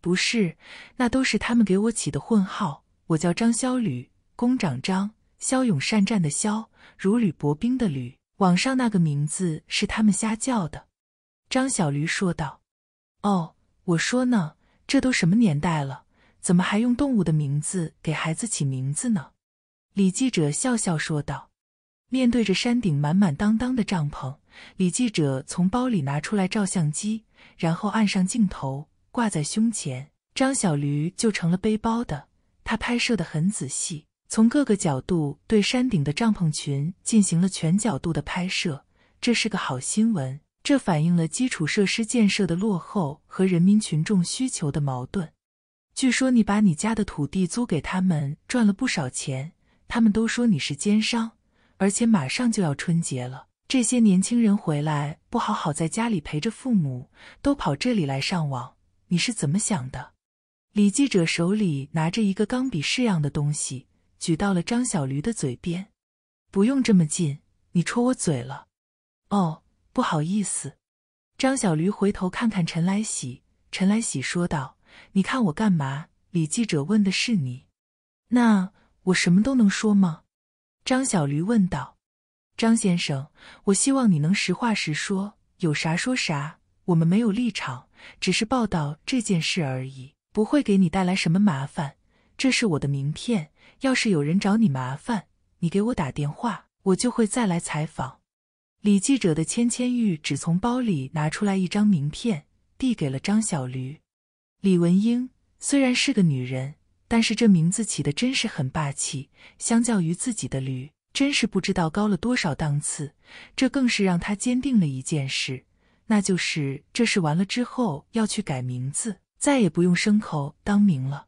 不是，那都是他们给我起的混号。我叫张小吕，工长张，骁勇善战的骁，如履薄冰的履。网上那个名字是他们瞎叫的。张小驴说道。哦，我说呢，这都什么年代了。怎么还用动物的名字给孩子起名字呢？李记者笑笑说道。面对着山顶满满当当的帐篷，李记者从包里拿出来照相机，然后按上镜头，挂在胸前。张小驴就成了背包的。他拍摄的很仔细，从各个角度对山顶的帐篷群进行了全角度的拍摄。这是个好新闻，这反映了基础设施建设的落后和人民群众需求的矛盾。据说你把你家的土地租给他们，赚了不少钱。他们都说你是奸商，而且马上就要春节了，这些年轻人回来不好好在家里陪着父母，都跑这里来上网。你是怎么想的？李记者手里拿着一个钢笔式样的东西，举到了张小驴的嘴边。不用这么近，你戳我嘴了。哦，不好意思。张小驴回头看看陈来喜，陈来喜说道。你看我干嘛？李记者问的是你。那我什么都能说吗？张小驴问道。张先生，我希望你能实话实说，有啥说啥。我们没有立场，只是报道这件事而已，不会给你带来什么麻烦。这是我的名片，要是有人找你麻烦，你给我打电话，我就会再来采访。李记者的千千玉只从包里拿出来一张名片，递给了张小驴。李文英虽然是个女人，但是这名字起的真是很霸气，相较于自己的驴，真是不知道高了多少档次。这更是让她坚定了一件事，那就是这事完了之后要去改名字，再也不用牲口当名了。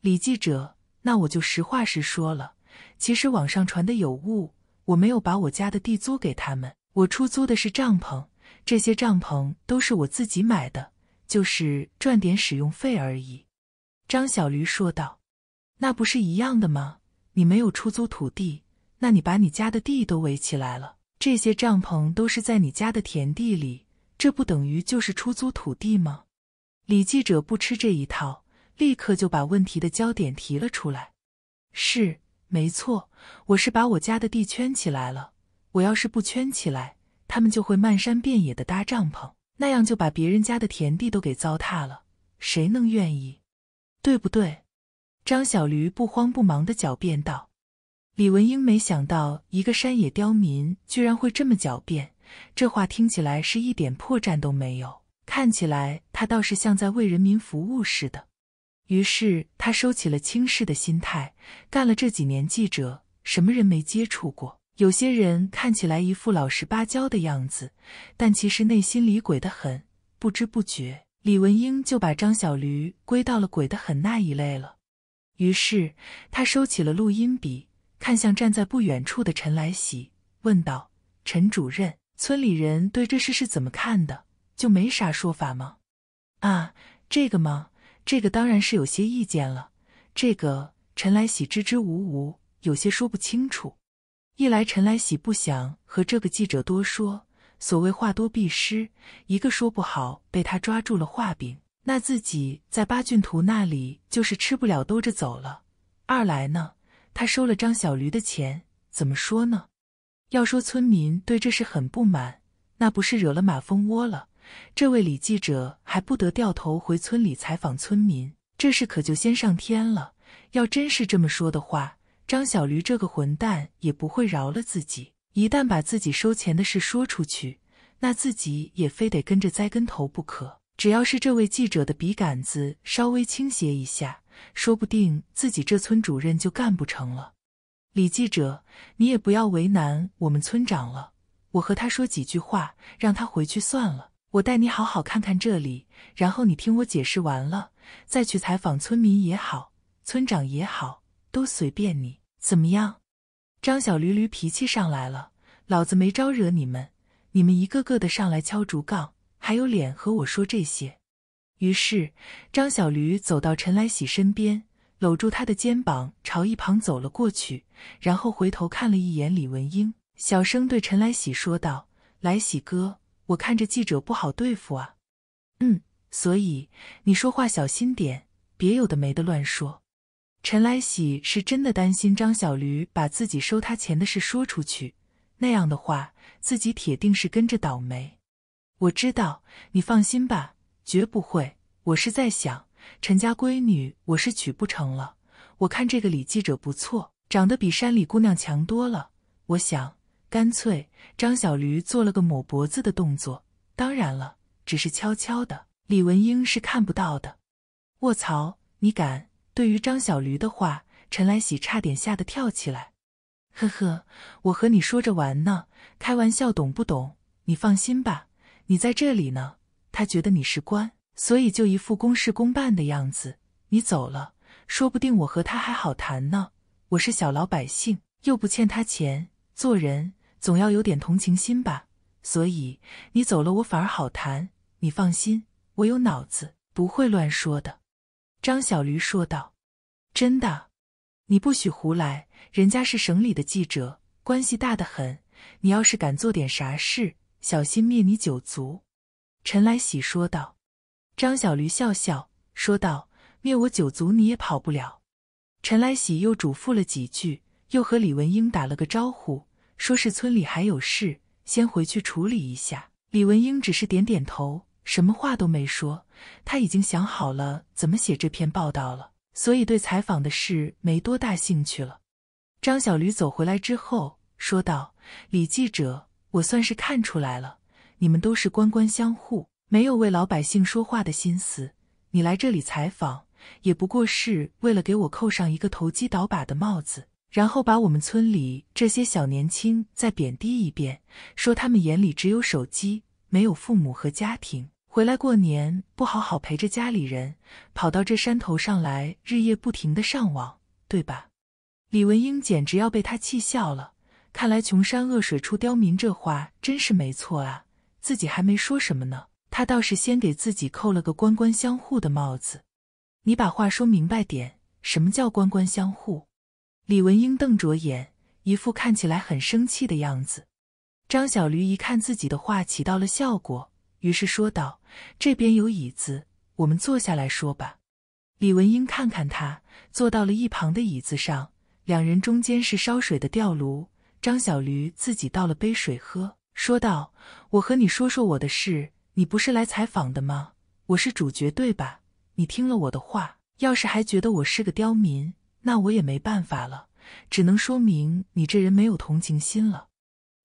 李记者，那我就实话实说了，其实网上传的有误，我没有把我家的地租给他们，我出租的是帐篷，这些帐篷都是我自己买的。就是赚点使用费而已，张小驴说道：“那不是一样的吗？你没有出租土地，那你把你家的地都围起来了，这些帐篷都是在你家的田地里，这不等于就是出租土地吗？”李记者不吃这一套，立刻就把问题的焦点提了出来：“是，没错，我是把我家的地圈起来了。我要是不圈起来，他们就会漫山遍野的搭帐篷。”那样就把别人家的田地都给糟蹋了，谁能愿意？对不对？张小驴不慌不忙的狡辩道。李文英没想到一个山野刁民居然会这么狡辩，这话听起来是一点破绽都没有，看起来他倒是像在为人民服务似的。于是他收起了轻视的心态，干了这几年记者，什么人没接触过？有些人看起来一副老实巴交的样子，但其实内心里鬼得很。不知不觉，李文英就把张小驴归到了鬼得很那一类了。于是，他收起了录音笔，看向站在不远处的陈来喜，问道：“陈主任，村里人对这事是怎么看的？就没啥说法吗？”“啊，这个吗？这个当然是有些意见了。”这个陈来喜支支吾吾，有些说不清楚。一来，陈来喜不想和这个记者多说，所谓话多必失，一个说不好，被他抓住了话柄，那自己在八骏图那里就是吃不了兜着走了。二来呢，他收了张小驴的钱，怎么说呢？要说村民对这事很不满，那不是惹了马蜂窝了？这位李记者还不得掉头回村里采访村民？这事可就先上天了。要真是这么说的话。张小驴这个混蛋也不会饶了自己，一旦把自己收钱的事说出去，那自己也非得跟着栽跟头不可。只要是这位记者的笔杆子稍微倾斜一下，说不定自己这村主任就干不成了。李记者，你也不要为难我们村长了，我和他说几句话，让他回去算了。我带你好好看看这里，然后你听我解释完了，再去采访村民也好，村长也好，都随便你。怎么样，张小驴驴脾气上来了，老子没招惹你们，你们一个个的上来敲竹杠，还有脸和我说这些。于是张小驴走到陈来喜身边，搂住他的肩膀，朝一旁走了过去，然后回头看了一眼李文英，小声对陈来喜说道：“来喜哥，我看着记者不好对付啊，嗯，所以你说话小心点，别有的没的乱说。”陈来喜是真的担心张小驴把自己收他钱的事说出去，那样的话，自己铁定是跟着倒霉。我知道，你放心吧，绝不会。我是在想，陈家闺女我是娶不成了。我看这个李记者不错，长得比山里姑娘强多了。我想，干脆张小驴做了个抹脖子的动作，当然了，只是悄悄的，李文英是看不到的。卧槽，你敢！对于张小驴的话，陈来喜差点吓得跳起来。呵呵，我和你说着玩呢，开玩笑，懂不懂？你放心吧，你在这里呢。他觉得你是官，所以就一副公事公办的样子。你走了，说不定我和他还好谈呢。我是小老百姓，又不欠他钱，做人总要有点同情心吧。所以你走了，我反而好谈。你放心，我有脑子，不会乱说的。张小驴说道：“真的，你不许胡来，人家是省里的记者，关系大得很。你要是敢做点啥事，小心灭你九族。”陈来喜说道。张小驴笑笑说道：“灭我九族你也跑不了。”陈来喜又嘱咐了几句，又和李文英打了个招呼，说是村里还有事，先回去处理一下。李文英只是点点头。什么话都没说，他已经想好了怎么写这篇报道了，所以对采访的事没多大兴趣了。张小驴走回来之后说道：“李记者，我算是看出来了，你们都是官官相护，没有为老百姓说话的心思。你来这里采访，也不过是为了给我扣上一个投机倒把的帽子，然后把我们村里这些小年轻再贬低一遍，说他们眼里只有手机。”没有父母和家庭，回来过年不好好陪着家里人，跑到这山头上来日夜不停的上网，对吧？李文英简直要被他气笑了。看来穷山恶水出刁民，这话真是没错啊。自己还没说什么呢，他倒是先给自己扣了个官官相护的帽子。你把话说明白点，什么叫官官相护？李文英瞪着眼，一副看起来很生气的样子。张小驴一看自己的话起到了效果，于是说道：“这边有椅子，我们坐下来说吧。”李文英看看他，坐到了一旁的椅子上。两人中间是烧水的吊炉。张小驴自己倒了杯水喝，说道：“我和你说说我的事，你不是来采访的吗？我是主角，对吧？你听了我的话，要是还觉得我是个刁民，那我也没办法了，只能说明你这人没有同情心了。”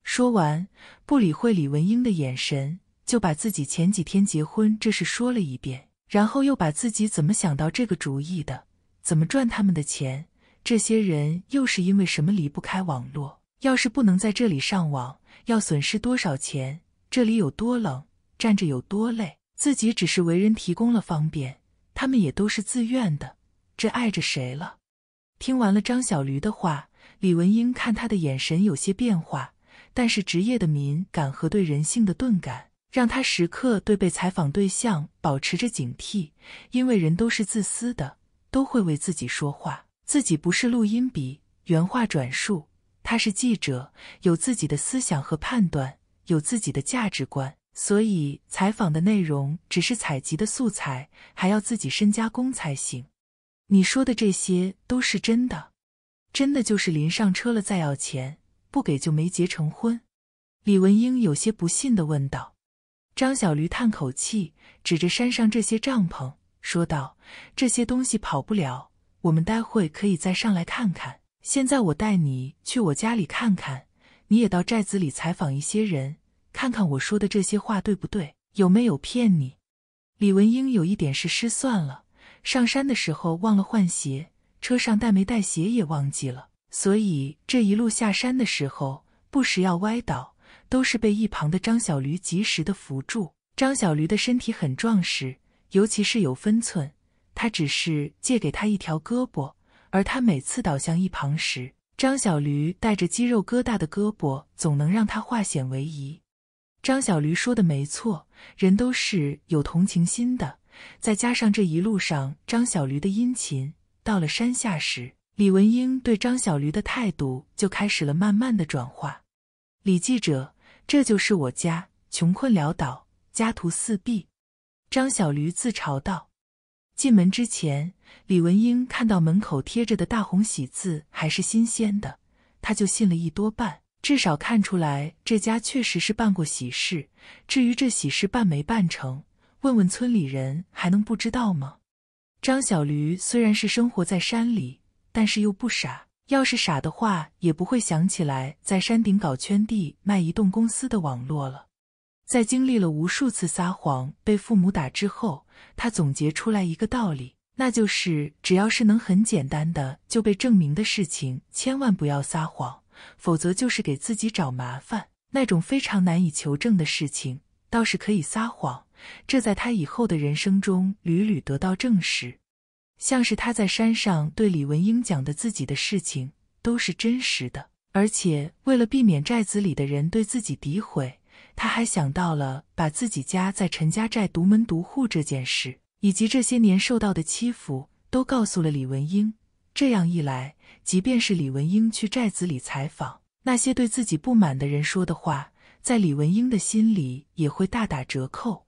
说完，不理会李文英的眼神，就把自己前几天结婚这事说了一遍，然后又把自己怎么想到这个主意的，怎么赚他们的钱，这些人又是因为什么离不开网络？要是不能在这里上网，要损失多少钱？这里有多冷，站着有多累？自己只是为人提供了方便，他们也都是自愿的，这碍着谁了？听完了张小驴的话，李文英看他的眼神有些变化。但是职业的敏感和对人性的钝感，让他时刻对被采访对象保持着警惕，因为人都是自私的，都会为自己说话。自己不是录音笔，原话转述，他是记者，有自己的思想和判断，有自己的价值观，所以采访的内容只是采集的素材，还要自己深加工才行。你说的这些都是真的，真的就是临上车了再要钱。不给就没结成婚，李文英有些不信的问道。张小驴叹口气，指着山上这些帐篷说道：“这些东西跑不了，我们待会可以再上来看看。现在我带你去我家里看看，你也到寨子里采访一些人，看看我说的这些话对不对，有没有骗你。”李文英有一点是失算了，上山的时候忘了换鞋，车上带没带鞋也忘记了。所以这一路下山的时候，不时要歪倒，都是被一旁的张小驴及时的扶住。张小驴的身体很壮实，尤其是有分寸。他只是借给他一条胳膊，而他每次倒向一旁时，张小驴带着肌肉疙瘩的胳膊总能让他化险为夷。张小驴说的没错，人都是有同情心的，再加上这一路上张小驴的殷勤，到了山下时。李文英对张小驴的态度就开始了慢慢的转化。李记者，这就是我家，穷困潦倒，家徒四壁。张小驴自嘲道。进门之前，李文英看到门口贴着的大红喜字还是新鲜的，他就信了一多半，至少看出来这家确实是办过喜事。至于这喜事办没办成，问问村里人还能不知道吗？张小驴虽然是生活在山里，但是又不傻，要是傻的话，也不会想起来在山顶搞圈地卖移动公司的网络了。在经历了无数次撒谎被父母打之后，他总结出来一个道理，那就是只要是能很简单的就被证明的事情，千万不要撒谎，否则就是给自己找麻烦。那种非常难以求证的事情，倒是可以撒谎。这在他以后的人生中屡屡得到证实。像是他在山上对李文英讲的自己的事情都是真实的，而且为了避免寨子里的人对自己诋毁，他还想到了把自己家在陈家寨独门独户这件事，以及这些年受到的欺负，都告诉了李文英。这样一来，即便是李文英去寨子里采访那些对自己不满的人说的话，在李文英的心里也会大打折扣。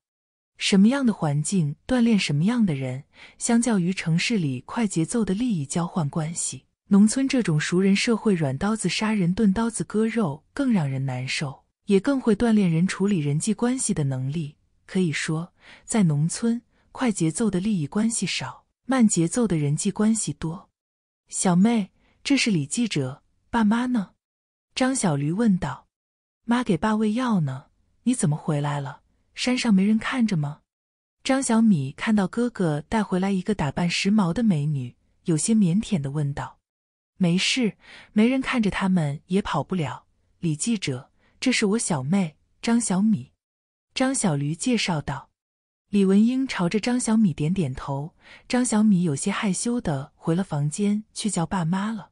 什么样的环境锻炼什么样的人。相较于城市里快节奏的利益交换关系，农村这种熟人社会，软刀子杀人，钝刀子割肉，更让人难受，也更会锻炼人处理人际关系的能力。可以说，在农村，快节奏的利益关系少，慢节奏的人际关系多。小妹，这是李记者，爸妈呢？张小驴问道。妈给爸喂药呢，你怎么回来了？山上没人看着吗？张小米看到哥哥带回来一个打扮时髦的美女，有些腼腆的问道：“没事，没人看着，他们也跑不了。”李记者，这是我小妹张小米，张小驴介绍道。李文英朝着张小米点点头，张小米有些害羞的回了房间去叫爸妈了。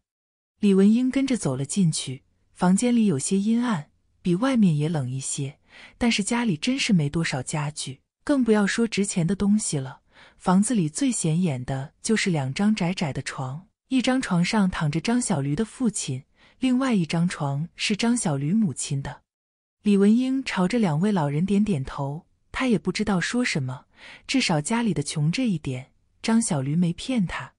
李文英跟着走了进去，房间里有些阴暗，比外面也冷一些。但是家里真是没多少家具，更不要说值钱的东西了。房子里最显眼的就是两张窄窄的床，一张床上躺着张小驴的父亲，另外一张床是张小驴母亲的。李文英朝着两位老人点点头，他也不知道说什么，至少家里的穷这一点，张小驴没骗他。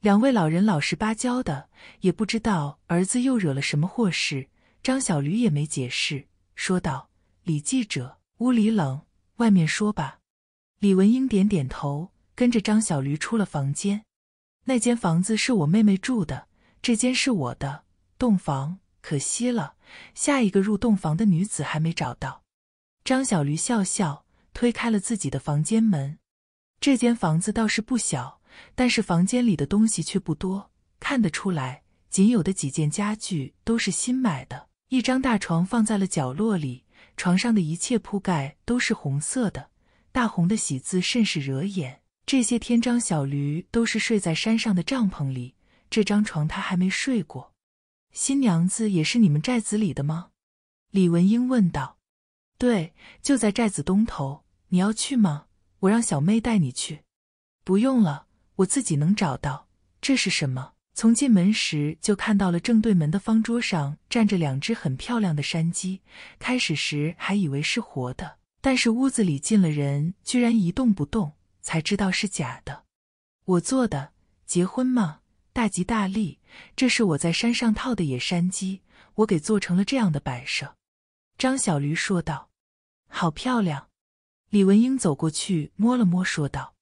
两位老人老实巴交的，也不知道儿子又惹了什么祸事。张小驴也没解释，说道。李记者，屋里冷，外面说吧。李文英点点头，跟着张小驴出了房间。那间房子是我妹妹住的，这间是我的洞房，可惜了。下一个入洞房的女子还没找到。张小驴笑笑，推开了自己的房间门。这间房子倒是不小，但是房间里的东西却不多，看得出来，仅有的几件家具都是新买的。一张大床放在了角落里。床上的一切铺盖都是红色的，大红的喜字甚是惹眼。这些天张小驴都是睡在山上的帐篷里，这张床他还没睡过。新娘子也是你们寨子里的吗？李文英问道。对，就在寨子东头。你要去吗？我让小妹带你去。不用了，我自己能找到。这是什么？从进门时就看到了正对门的方桌上站着两只很漂亮的山鸡，开始时还以为是活的，但是屋子里进了人，居然一动不动，才知道是假的。我做的结婚吗？大吉大利，这是我在山上套的野山鸡，我给做成了这样的摆设。张小驴说道：“好漂亮。”李文英走过去摸了摸，说道：“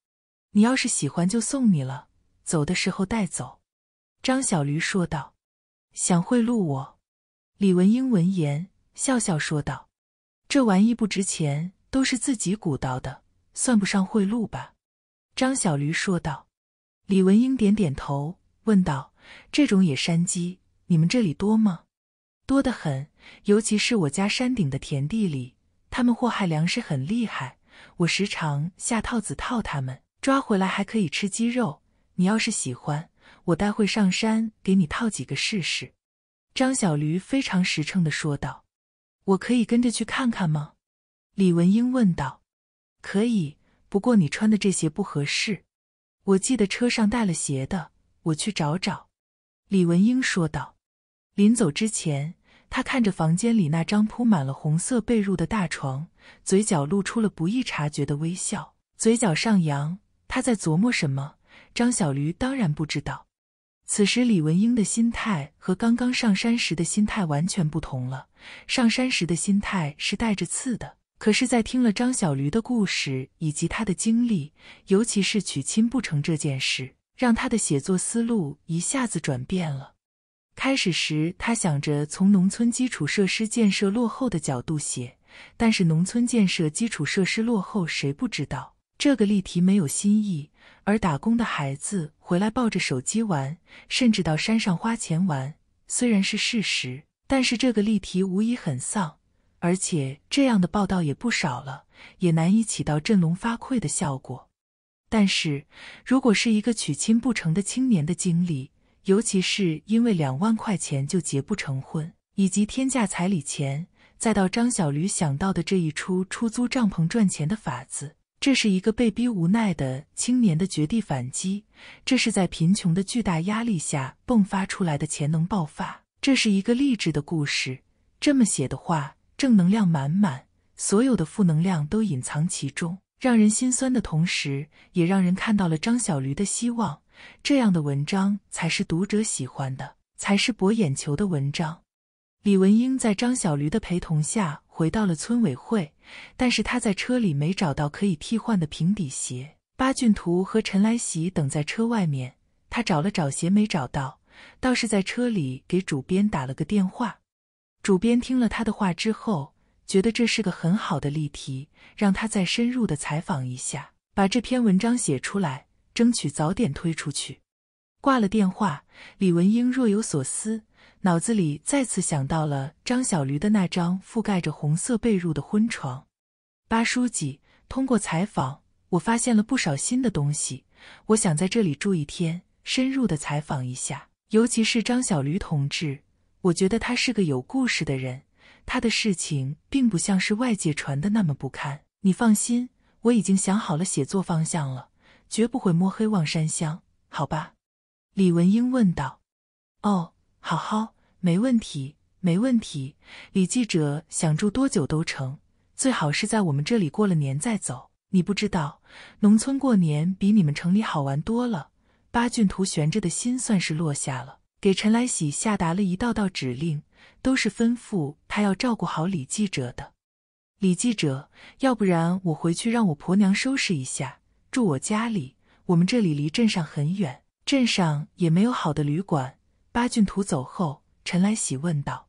你要是喜欢，就送你了，走的时候带走。”张小驴说道：“想贿赂我？”李文英闻言笑笑说道：“这玩意不值钱，都是自己鼓捣的，算不上贿赂吧？”张小驴说道。李文英点点头，问道：“这种野山鸡，你们这里多吗？”“多得很，尤其是我家山顶的田地里，他们祸害粮食很厉害。我时常下套子套他们，抓回来还可以吃鸡肉。你要是喜欢。”我待会上山给你套几个试试。”张小驴非常实诚的说道。“我可以跟着去看看吗？”李文英问道。“可以，不过你穿的这鞋不合适。”“我记得车上带了鞋的，我去找找。”李文英说道。临走之前，他看着房间里那张铺满了红色被褥的大床，嘴角露出了不易察觉的微笑，嘴角上扬。他在琢磨什么？张小驴当然不知道。此时，李文英的心态和刚刚上山时的心态完全不同了。上山时的心态是带着刺的，可是，在听了张小驴的故事以及他的经历，尤其是娶亲不成这件事，让他的写作思路一下子转变了。开始时，他想着从农村基础设施建设落后的角度写，但是农村建设基础设施落后，谁不知道？这个例题没有新意，而打工的孩子回来抱着手机玩，甚至到山上花钱玩，虽然是事实，但是这个例题无疑很丧，而且这样的报道也不少了，也难以起到振聋发聩的效果。但是，如果是一个娶亲不成的青年的经历，尤其是因为两万块钱就结不成婚，以及天价彩礼钱，再到张小驴想到的这一出出租帐篷赚钱的法子。这是一个被逼无奈的青年的绝地反击，这是在贫穷的巨大压力下迸发出来的潜能爆发。这是一个励志的故事。这么写的话，正能量满满，所有的负能量都隐藏其中，让人心酸的同时，也让人看到了张小驴的希望。这样的文章才是读者喜欢的，才是博眼球的文章。李文英在张小驴的陪同下。回到了村委会，但是他在车里没找到可以替换的平底鞋。八俊图和陈来喜等在车外面，他找了找鞋没找到，倒是在车里给主编打了个电话。主编听了他的话之后，觉得这是个很好的例题，让他再深入的采访一下，把这篇文章写出来，争取早点推出去。挂了电话，李文英若有所思。脑子里再次想到了张小驴的那张覆盖着红色被褥的婚床。八书记，通过采访，我发现了不少新的东西。我想在这里住一天，深入的采访一下，尤其是张小驴同志。我觉得他是个有故事的人，他的事情并不像是外界传的那么不堪。你放心，我已经想好了写作方向了，绝不会摸黑望山乡，好吧？李文英问道。哦。好好，没问题，没问题。李记者想住多久都成，最好是在我们这里过了年再走。你不知道，农村过年比你们城里好玩多了。八骏图悬着的心算是落下了，给陈来喜下达了一道道指令，都是吩咐他要照顾好李记者的。李记者，要不然我回去让我婆娘收拾一下，住我家里。我们这里离镇上很远，镇上也没有好的旅馆。八骏图走后，陈来喜问道：“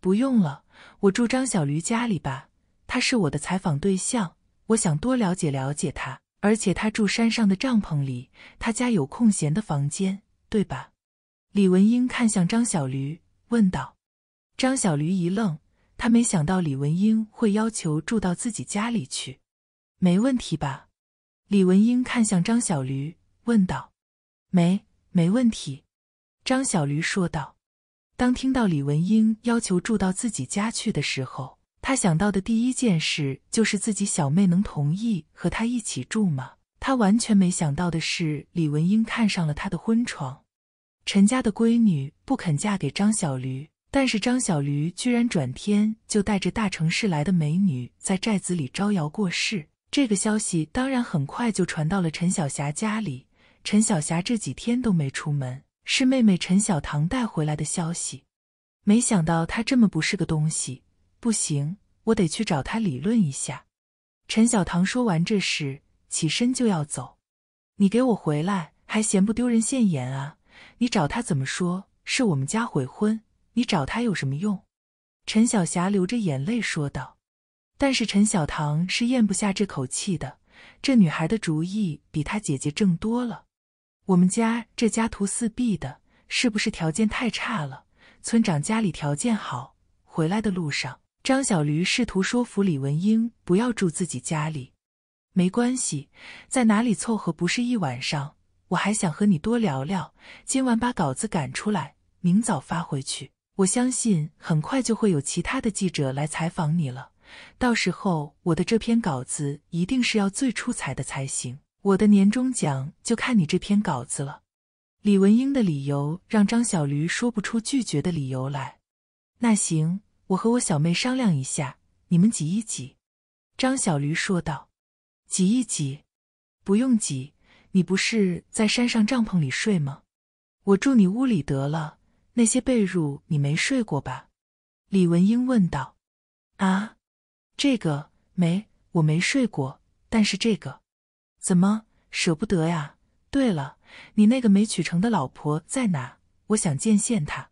不用了，我住张小驴家里吧。他是我的采访对象，我想多了解了解他。而且他住山上的帐篷里，他家有空闲的房间，对吧？”李文英看向张小驴，问道：“张小驴一愣，他没想到李文英会要求住到自己家里去。没问题吧？”李文英看向张小驴，问道：“没，没问题。”张小驴说道：“当听到李文英要求住到自己家去的时候，他想到的第一件事就是自己小妹能同意和他一起住吗？他完全没想到的是，李文英看上了他的婚床。陈家的闺女不肯嫁给张小驴，但是张小驴居然转天就带着大城市来的美女在寨子里招摇过市。这个消息当然很快就传到了陈晓霞家里。陈晓霞这几天都没出门。”是妹妹陈小棠带回来的消息，没想到她这么不是个东西，不行，我得去找她理论一下。陈小棠说完这事，起身就要走。你给我回来，还嫌不丢人现眼啊？你找他怎么说？是我们家悔婚？你找他有什么用？陈小霞流着眼泪说道。但是陈小棠是咽不下这口气的，这女孩的主意比她姐姐正多了。我们家这家徒四壁的，是不是条件太差了？村长家里条件好。回来的路上，张小驴试图说服李文英不要住自己家里。没关系，在哪里凑合不是一晚上。我还想和你多聊聊。今晚把稿子赶出来，明早发回去。我相信很快就会有其他的记者来采访你了。到时候我的这篇稿子一定是要最出彩的才行。我的年终奖就看你这篇稿子了。李文英的理由让张小驴说不出拒绝的理由来。那行，我和我小妹商量一下，你们挤一挤。张小驴说道：“挤一挤，不用挤。你不是在山上帐篷里睡吗？我住你屋里得了。那些被褥你没睡过吧？”李文英问道。“啊，这个没，我没睡过。但是这个……”怎么舍不得呀？对了，你那个没娶成的老婆在哪？我想见见她。”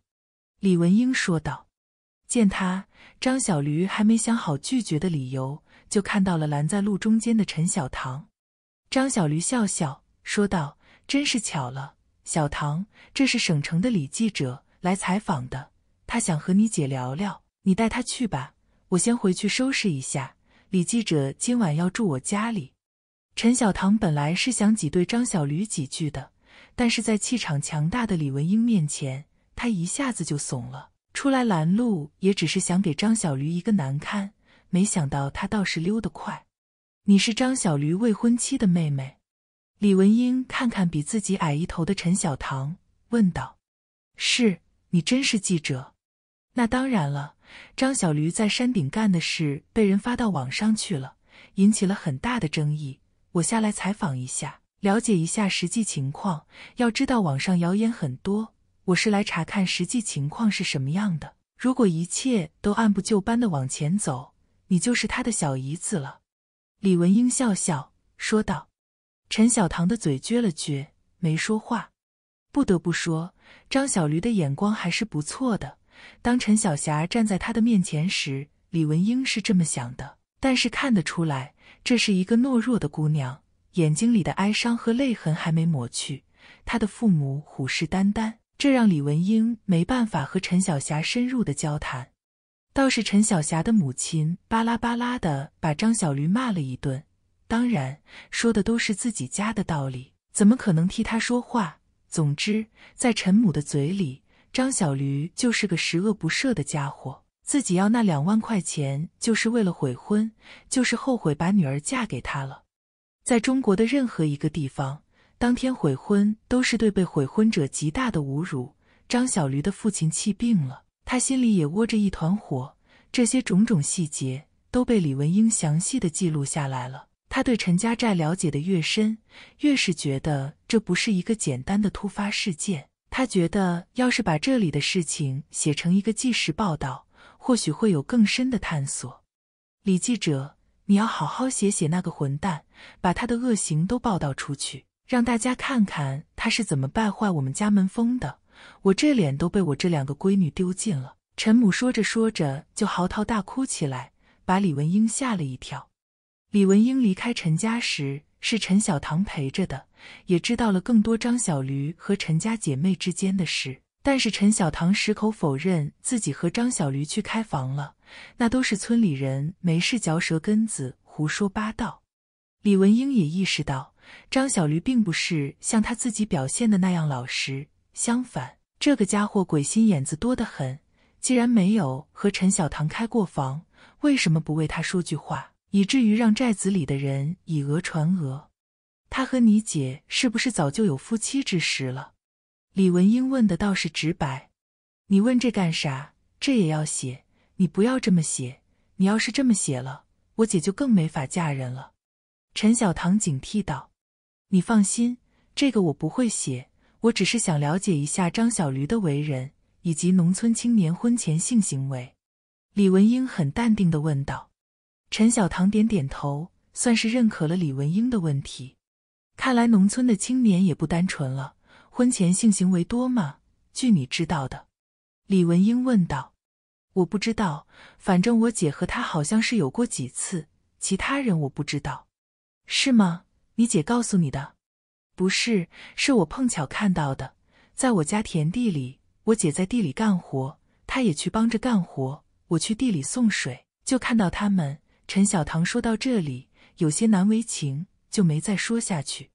李文英说道。见他，张小驴还没想好拒绝的理由，就看到了拦在路中间的陈小唐。张小驴笑笑说道：“真是巧了，小唐，这是省城的李记者来采访的，他想和你姐聊聊，你带他去吧。我先回去收拾一下，李记者今晚要住我家里。”陈小棠本来是想挤兑张小驴几句的，但是在气场强大的李文英面前，他一下子就怂了。出来拦路也只是想给张小驴一个难堪，没想到他倒是溜得快。你是张小驴未婚妻的妹妹？李文英看看比自己矮一头的陈小棠，问道：“是你真是记者？那当然了，张小驴在山顶干的事被人发到网上去了，引起了很大的争议。”我下来采访一下，了解一下实际情况。要知道，网上谣言很多，我是来查看实际情况是什么样的。如果一切都按部就班的往前走，你就是他的小姨子了。”李文英笑笑说道。陈小棠的嘴撅了撅，没说话。不得不说，张小驴的眼光还是不错的。当陈小霞站在他的面前时，李文英是这么想的，但是看得出来。这是一个懦弱的姑娘，眼睛里的哀伤和泪痕还没抹去。她的父母虎视眈眈，这让李文英没办法和陈晓霞深入的交谈。倒是陈晓霞的母亲巴拉巴拉的把张小驴骂了一顿，当然说的都是自己家的道理，怎么可能替他说话？总之，在陈母的嘴里，张小驴就是个十恶不赦的家伙。自己要那两万块钱，就是为了悔婚，就是后悔把女儿嫁给他了。在中国的任何一个地方，当天悔婚都是对被悔婚者极大的侮辱。张小驴的父亲气病了，他心里也窝着一团火。这些种种细节都被李文英详细的记录下来了。他对陈家寨了解的越深，越是觉得这不是一个简单的突发事件。他觉得，要是把这里的事情写成一个纪实报道。或许会有更深的探索。李记者，你要好好写写那个混蛋，把他的恶行都报道出去，让大家看看他是怎么败坏我们家门风的。我这脸都被我这两个闺女丢尽了。陈母说着说着就嚎啕大哭起来，把李文英吓了一跳。李文英离开陈家时，是陈小棠陪着的，也知道了更多张小驴和陈家姐妹之间的事。但是陈小棠矢口否认自己和张小驴去开房了，那都是村里人没事嚼舌根子胡说八道。李文英也意识到，张小驴并不是像他自己表现的那样老实，相反，这个家伙鬼心眼子多得很。既然没有和陈小棠开过房，为什么不为他说句话，以至于让寨子里的人以讹传讹？他和你姐是不是早就有夫妻之实了？李文英问的倒是直白：“你问这干啥？这也要写？你不要这么写。你要是这么写了，我姐就更没法嫁人了。”陈小棠警惕道：“你放心，这个我不会写。我只是想了解一下张小驴的为人，以及农村青年婚前性行为。”李文英很淡定的问道：“陈小棠点点头，算是认可了李文英的问题。看来农村的青年也不单纯了。”婚前性行为多吗？据你知道的，李文英问道。我不知道，反正我姐和他好像是有过几次，其他人我不知道，是吗？你姐告诉你的？不是，是我碰巧看到的。在我家田地里，我姐在地里干活，他也去帮着干活，我去地里送水，就看到他们。陈小唐说到这里，有些难为情，就没再说下去。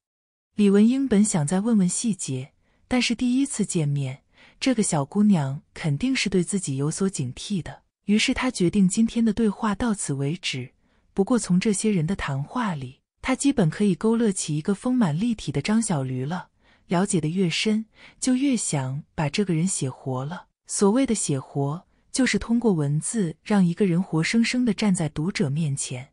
李文英本想再问问细节，但是第一次见面，这个小姑娘肯定是对自己有所警惕的。于是他决定今天的对话到此为止。不过从这些人的谈话里，他基本可以勾勒起一个丰满立体的张小驴了。了解的越深，就越想把这个人写活了。所谓的写活，就是通过文字让一个人活生生的站在读者面前。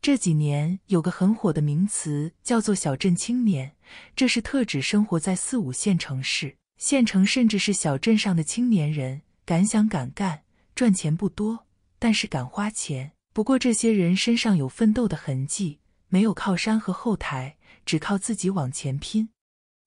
这几年有个很火的名词，叫做“小镇青年”。这是特指生活在四五线城市、县城甚至是小镇上的青年人，敢想敢干，赚钱不多，但是敢花钱。不过，这些人身上有奋斗的痕迹，没有靠山和后台，只靠自己往前拼。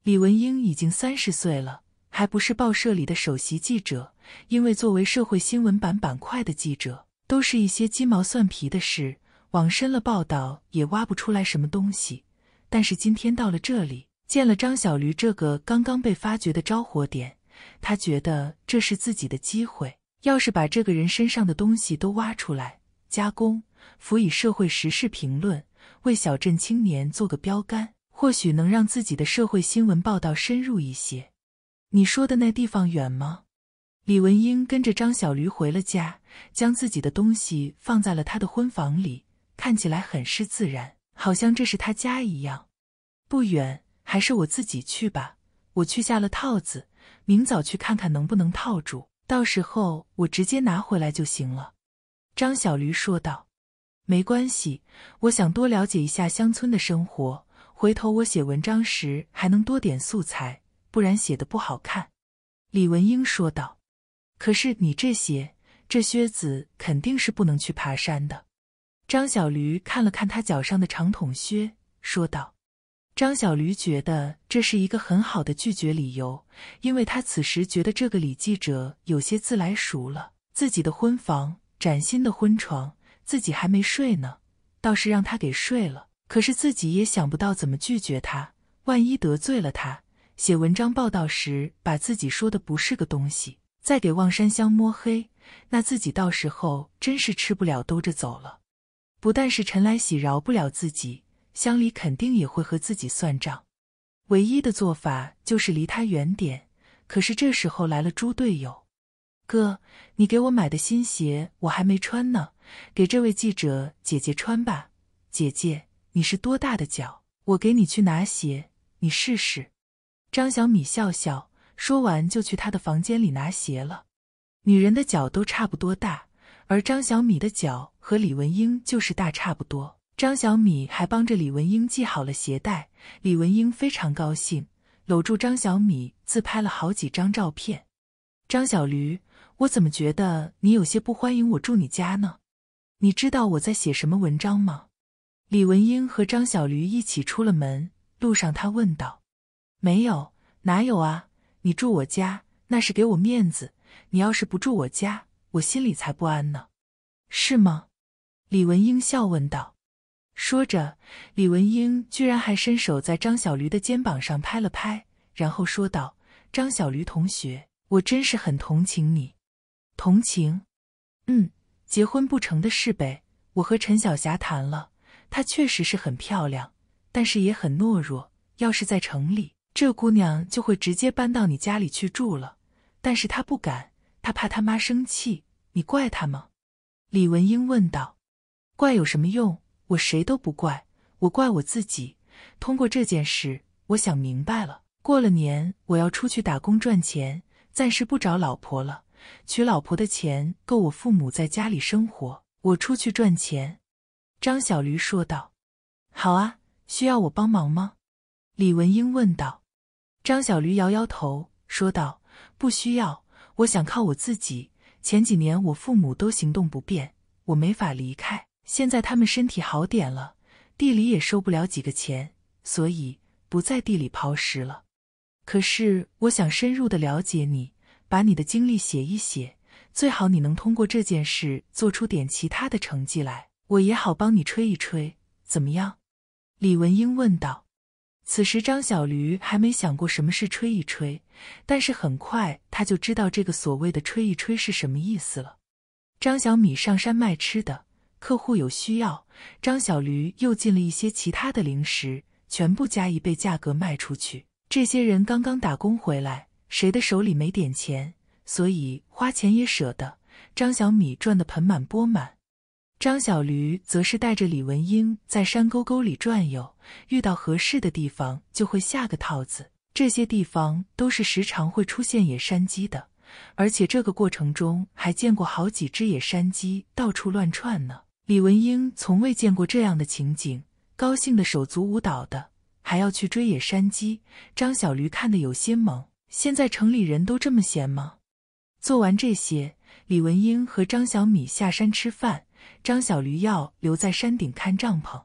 李文英已经三十岁了，还不是报社里的首席记者。因为作为社会新闻版板块的记者，都是一些鸡毛蒜皮的事。往深了报道也挖不出来什么东西，但是今天到了这里，见了张小驴这个刚刚被发掘的着火点，他觉得这是自己的机会。要是把这个人身上的东西都挖出来，加工，辅以社会时事评论，为小镇青年做个标杆，或许能让自己的社会新闻报道深入一些。你说的那地方远吗？李文英跟着张小驴回了家，将自己的东西放在了他的婚房里。看起来很是自然，好像这是他家一样。不远，还是我自己去吧。我去下了套子，明早去看看能不能套住，到时候我直接拿回来就行了。”张小驴说道。“没关系，我想多了解一下乡村的生活，回头我写文章时还能多点素材，不然写的不好看。”李文英说道。“可是你这鞋、这靴子肯定是不能去爬山的。”张小驴看了看他脚上的长筒靴，说道：“张小驴觉得这是一个很好的拒绝理由，因为他此时觉得这个李记者有些自来熟了。自己的婚房，崭新的婚床，自己还没睡呢，倒是让他给睡了。可是自己也想不到怎么拒绝他，万一得罪了他，写文章报道时把自己说的不是个东西，再给望山乡摸黑，那自己到时候真是吃不了兜着走了。”不但是陈来喜饶不了自己，乡里肯定也会和自己算账。唯一的做法就是离他远点。可是这时候来了猪队友，哥，你给我买的新鞋我还没穿呢，给这位记者姐姐穿吧。姐姐，你是多大的脚？我给你去拿鞋，你试试。张小米笑笑，说完就去他的房间里拿鞋了。女人的脚都差不多大。而张小米的脚和李文英就是大差不多，张小米还帮着李文英系好了鞋带，李文英非常高兴，搂住张小米自拍了好几张照片。张小驴，我怎么觉得你有些不欢迎我住你家呢？你知道我在写什么文章吗？李文英和张小驴一起出了门，路上他问道：“没有，哪有啊？你住我家那是给我面子，你要是不住我家。”我心里才不安呢，是吗？李文英笑问道。说着，李文英居然还伸手在张小驴的肩膀上拍了拍，然后说道：“张小驴同学，我真是很同情你。同情？嗯，结婚不成的事呗。我和陈晓霞谈了，她确实是很漂亮，但是也很懦弱。要是在城里，这姑娘就会直接搬到你家里去住了，但是她不敢。”他怕他妈生气，你怪他吗？李文英问道。怪有什么用？我谁都不怪，我怪我自己。通过这件事，我想明白了。过了年，我要出去打工赚钱，暂时不找老婆了。娶老婆的钱够我父母在家里生活，我出去赚钱。张小驴说道。好啊，需要我帮忙吗？李文英问道。张小驴摇摇头说道：不需要。我想靠我自己。前几年我父母都行动不便，我没法离开。现在他们身体好点了，地里也收不了几个钱，所以不在地里刨食了。可是我想深入的了解你，把你的经历写一写，最好你能通过这件事做出点其他的成绩来，我也好帮你吹一吹，怎么样？李文英问道。此时，张小驴还没想过什么是吹一吹，但是很快他就知道这个所谓的吹一吹是什么意思了。张小米上山卖吃的，客户有需要，张小驴又进了一些其他的零食，全部加一倍价格卖出去。这些人刚刚打工回来，谁的手里没点钱，所以花钱也舍得。张小米赚得盆满钵满。张小驴则是带着李文英在山沟沟里转悠，遇到合适的地方就会下个套子。这些地方都是时常会出现野山鸡的，而且这个过程中还见过好几只野山鸡到处乱窜呢。李文英从未见过这样的情景，高兴的手足舞蹈的，还要去追野山鸡。张小驴看的有些懵：现在城里人都这么闲吗？做完这些，李文英和张小米下山吃饭。张小驴要留在山顶看帐篷。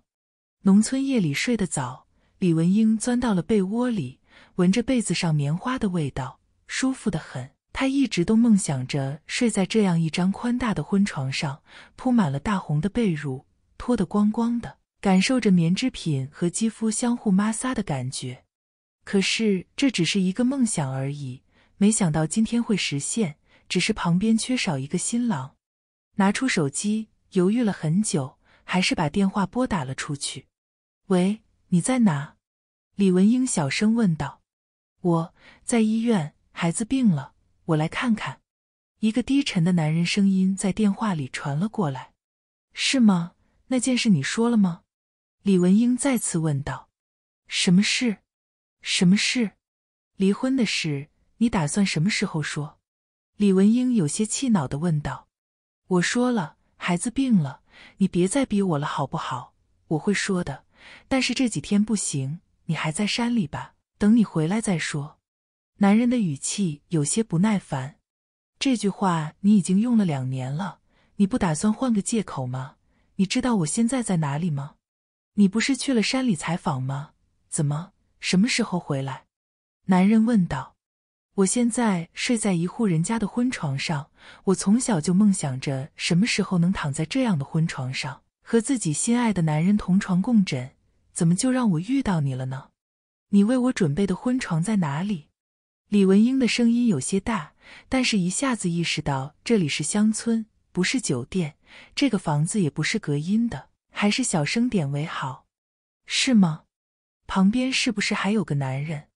农村夜里睡得早，李文英钻到了被窝里，闻着被子上棉花的味道，舒服的很。他一直都梦想着睡在这样一张宽大的婚床上，铺满了大红的被褥，脱得光光的，感受着棉织品和肌肤相互摩挲的感觉。可是这只是一个梦想而已，没想到今天会实现。只是旁边缺少一个新郎，拿出手机。犹豫了很久，还是把电话拨打了出去。“喂，你在哪？”李文英小声问道。“我在医院，孩子病了，我来看看。”一个低沉的男人声音在电话里传了过来。“是吗？那件事你说了吗？”李文英再次问道。“什么事？什么事？离婚的事，你打算什么时候说？”李文英有些气恼的问道。“我说了。”孩子病了，你别再逼我了，好不好？我会说的，但是这几天不行，你还在山里吧？等你回来再说。男人的语气有些不耐烦。这句话你已经用了两年了，你不打算换个借口吗？你知道我现在在哪里吗？你不是去了山里采访吗？怎么？什么时候回来？男人问道。我现在睡在一户人家的婚床上，我从小就梦想着什么时候能躺在这样的婚床上，和自己心爱的男人同床共枕，怎么就让我遇到你了呢？你为我准备的婚床在哪里？李文英的声音有些大，但是一下子意识到这里是乡村，不是酒店，这个房子也不是隔音的，还是小声点为好，是吗？旁边是不是还有个男人？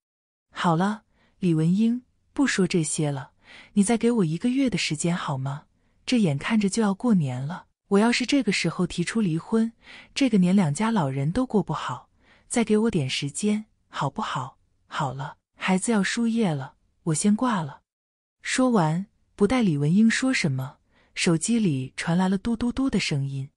好了，李文英。不说这些了，你再给我一个月的时间好吗？这眼看着就要过年了，我要是这个时候提出离婚，这个年两家老人都过不好。再给我点时间，好不好？好了，孩子要输液了，我先挂了。说完，不待李文英说什么，手机里传来了嘟嘟嘟的声音。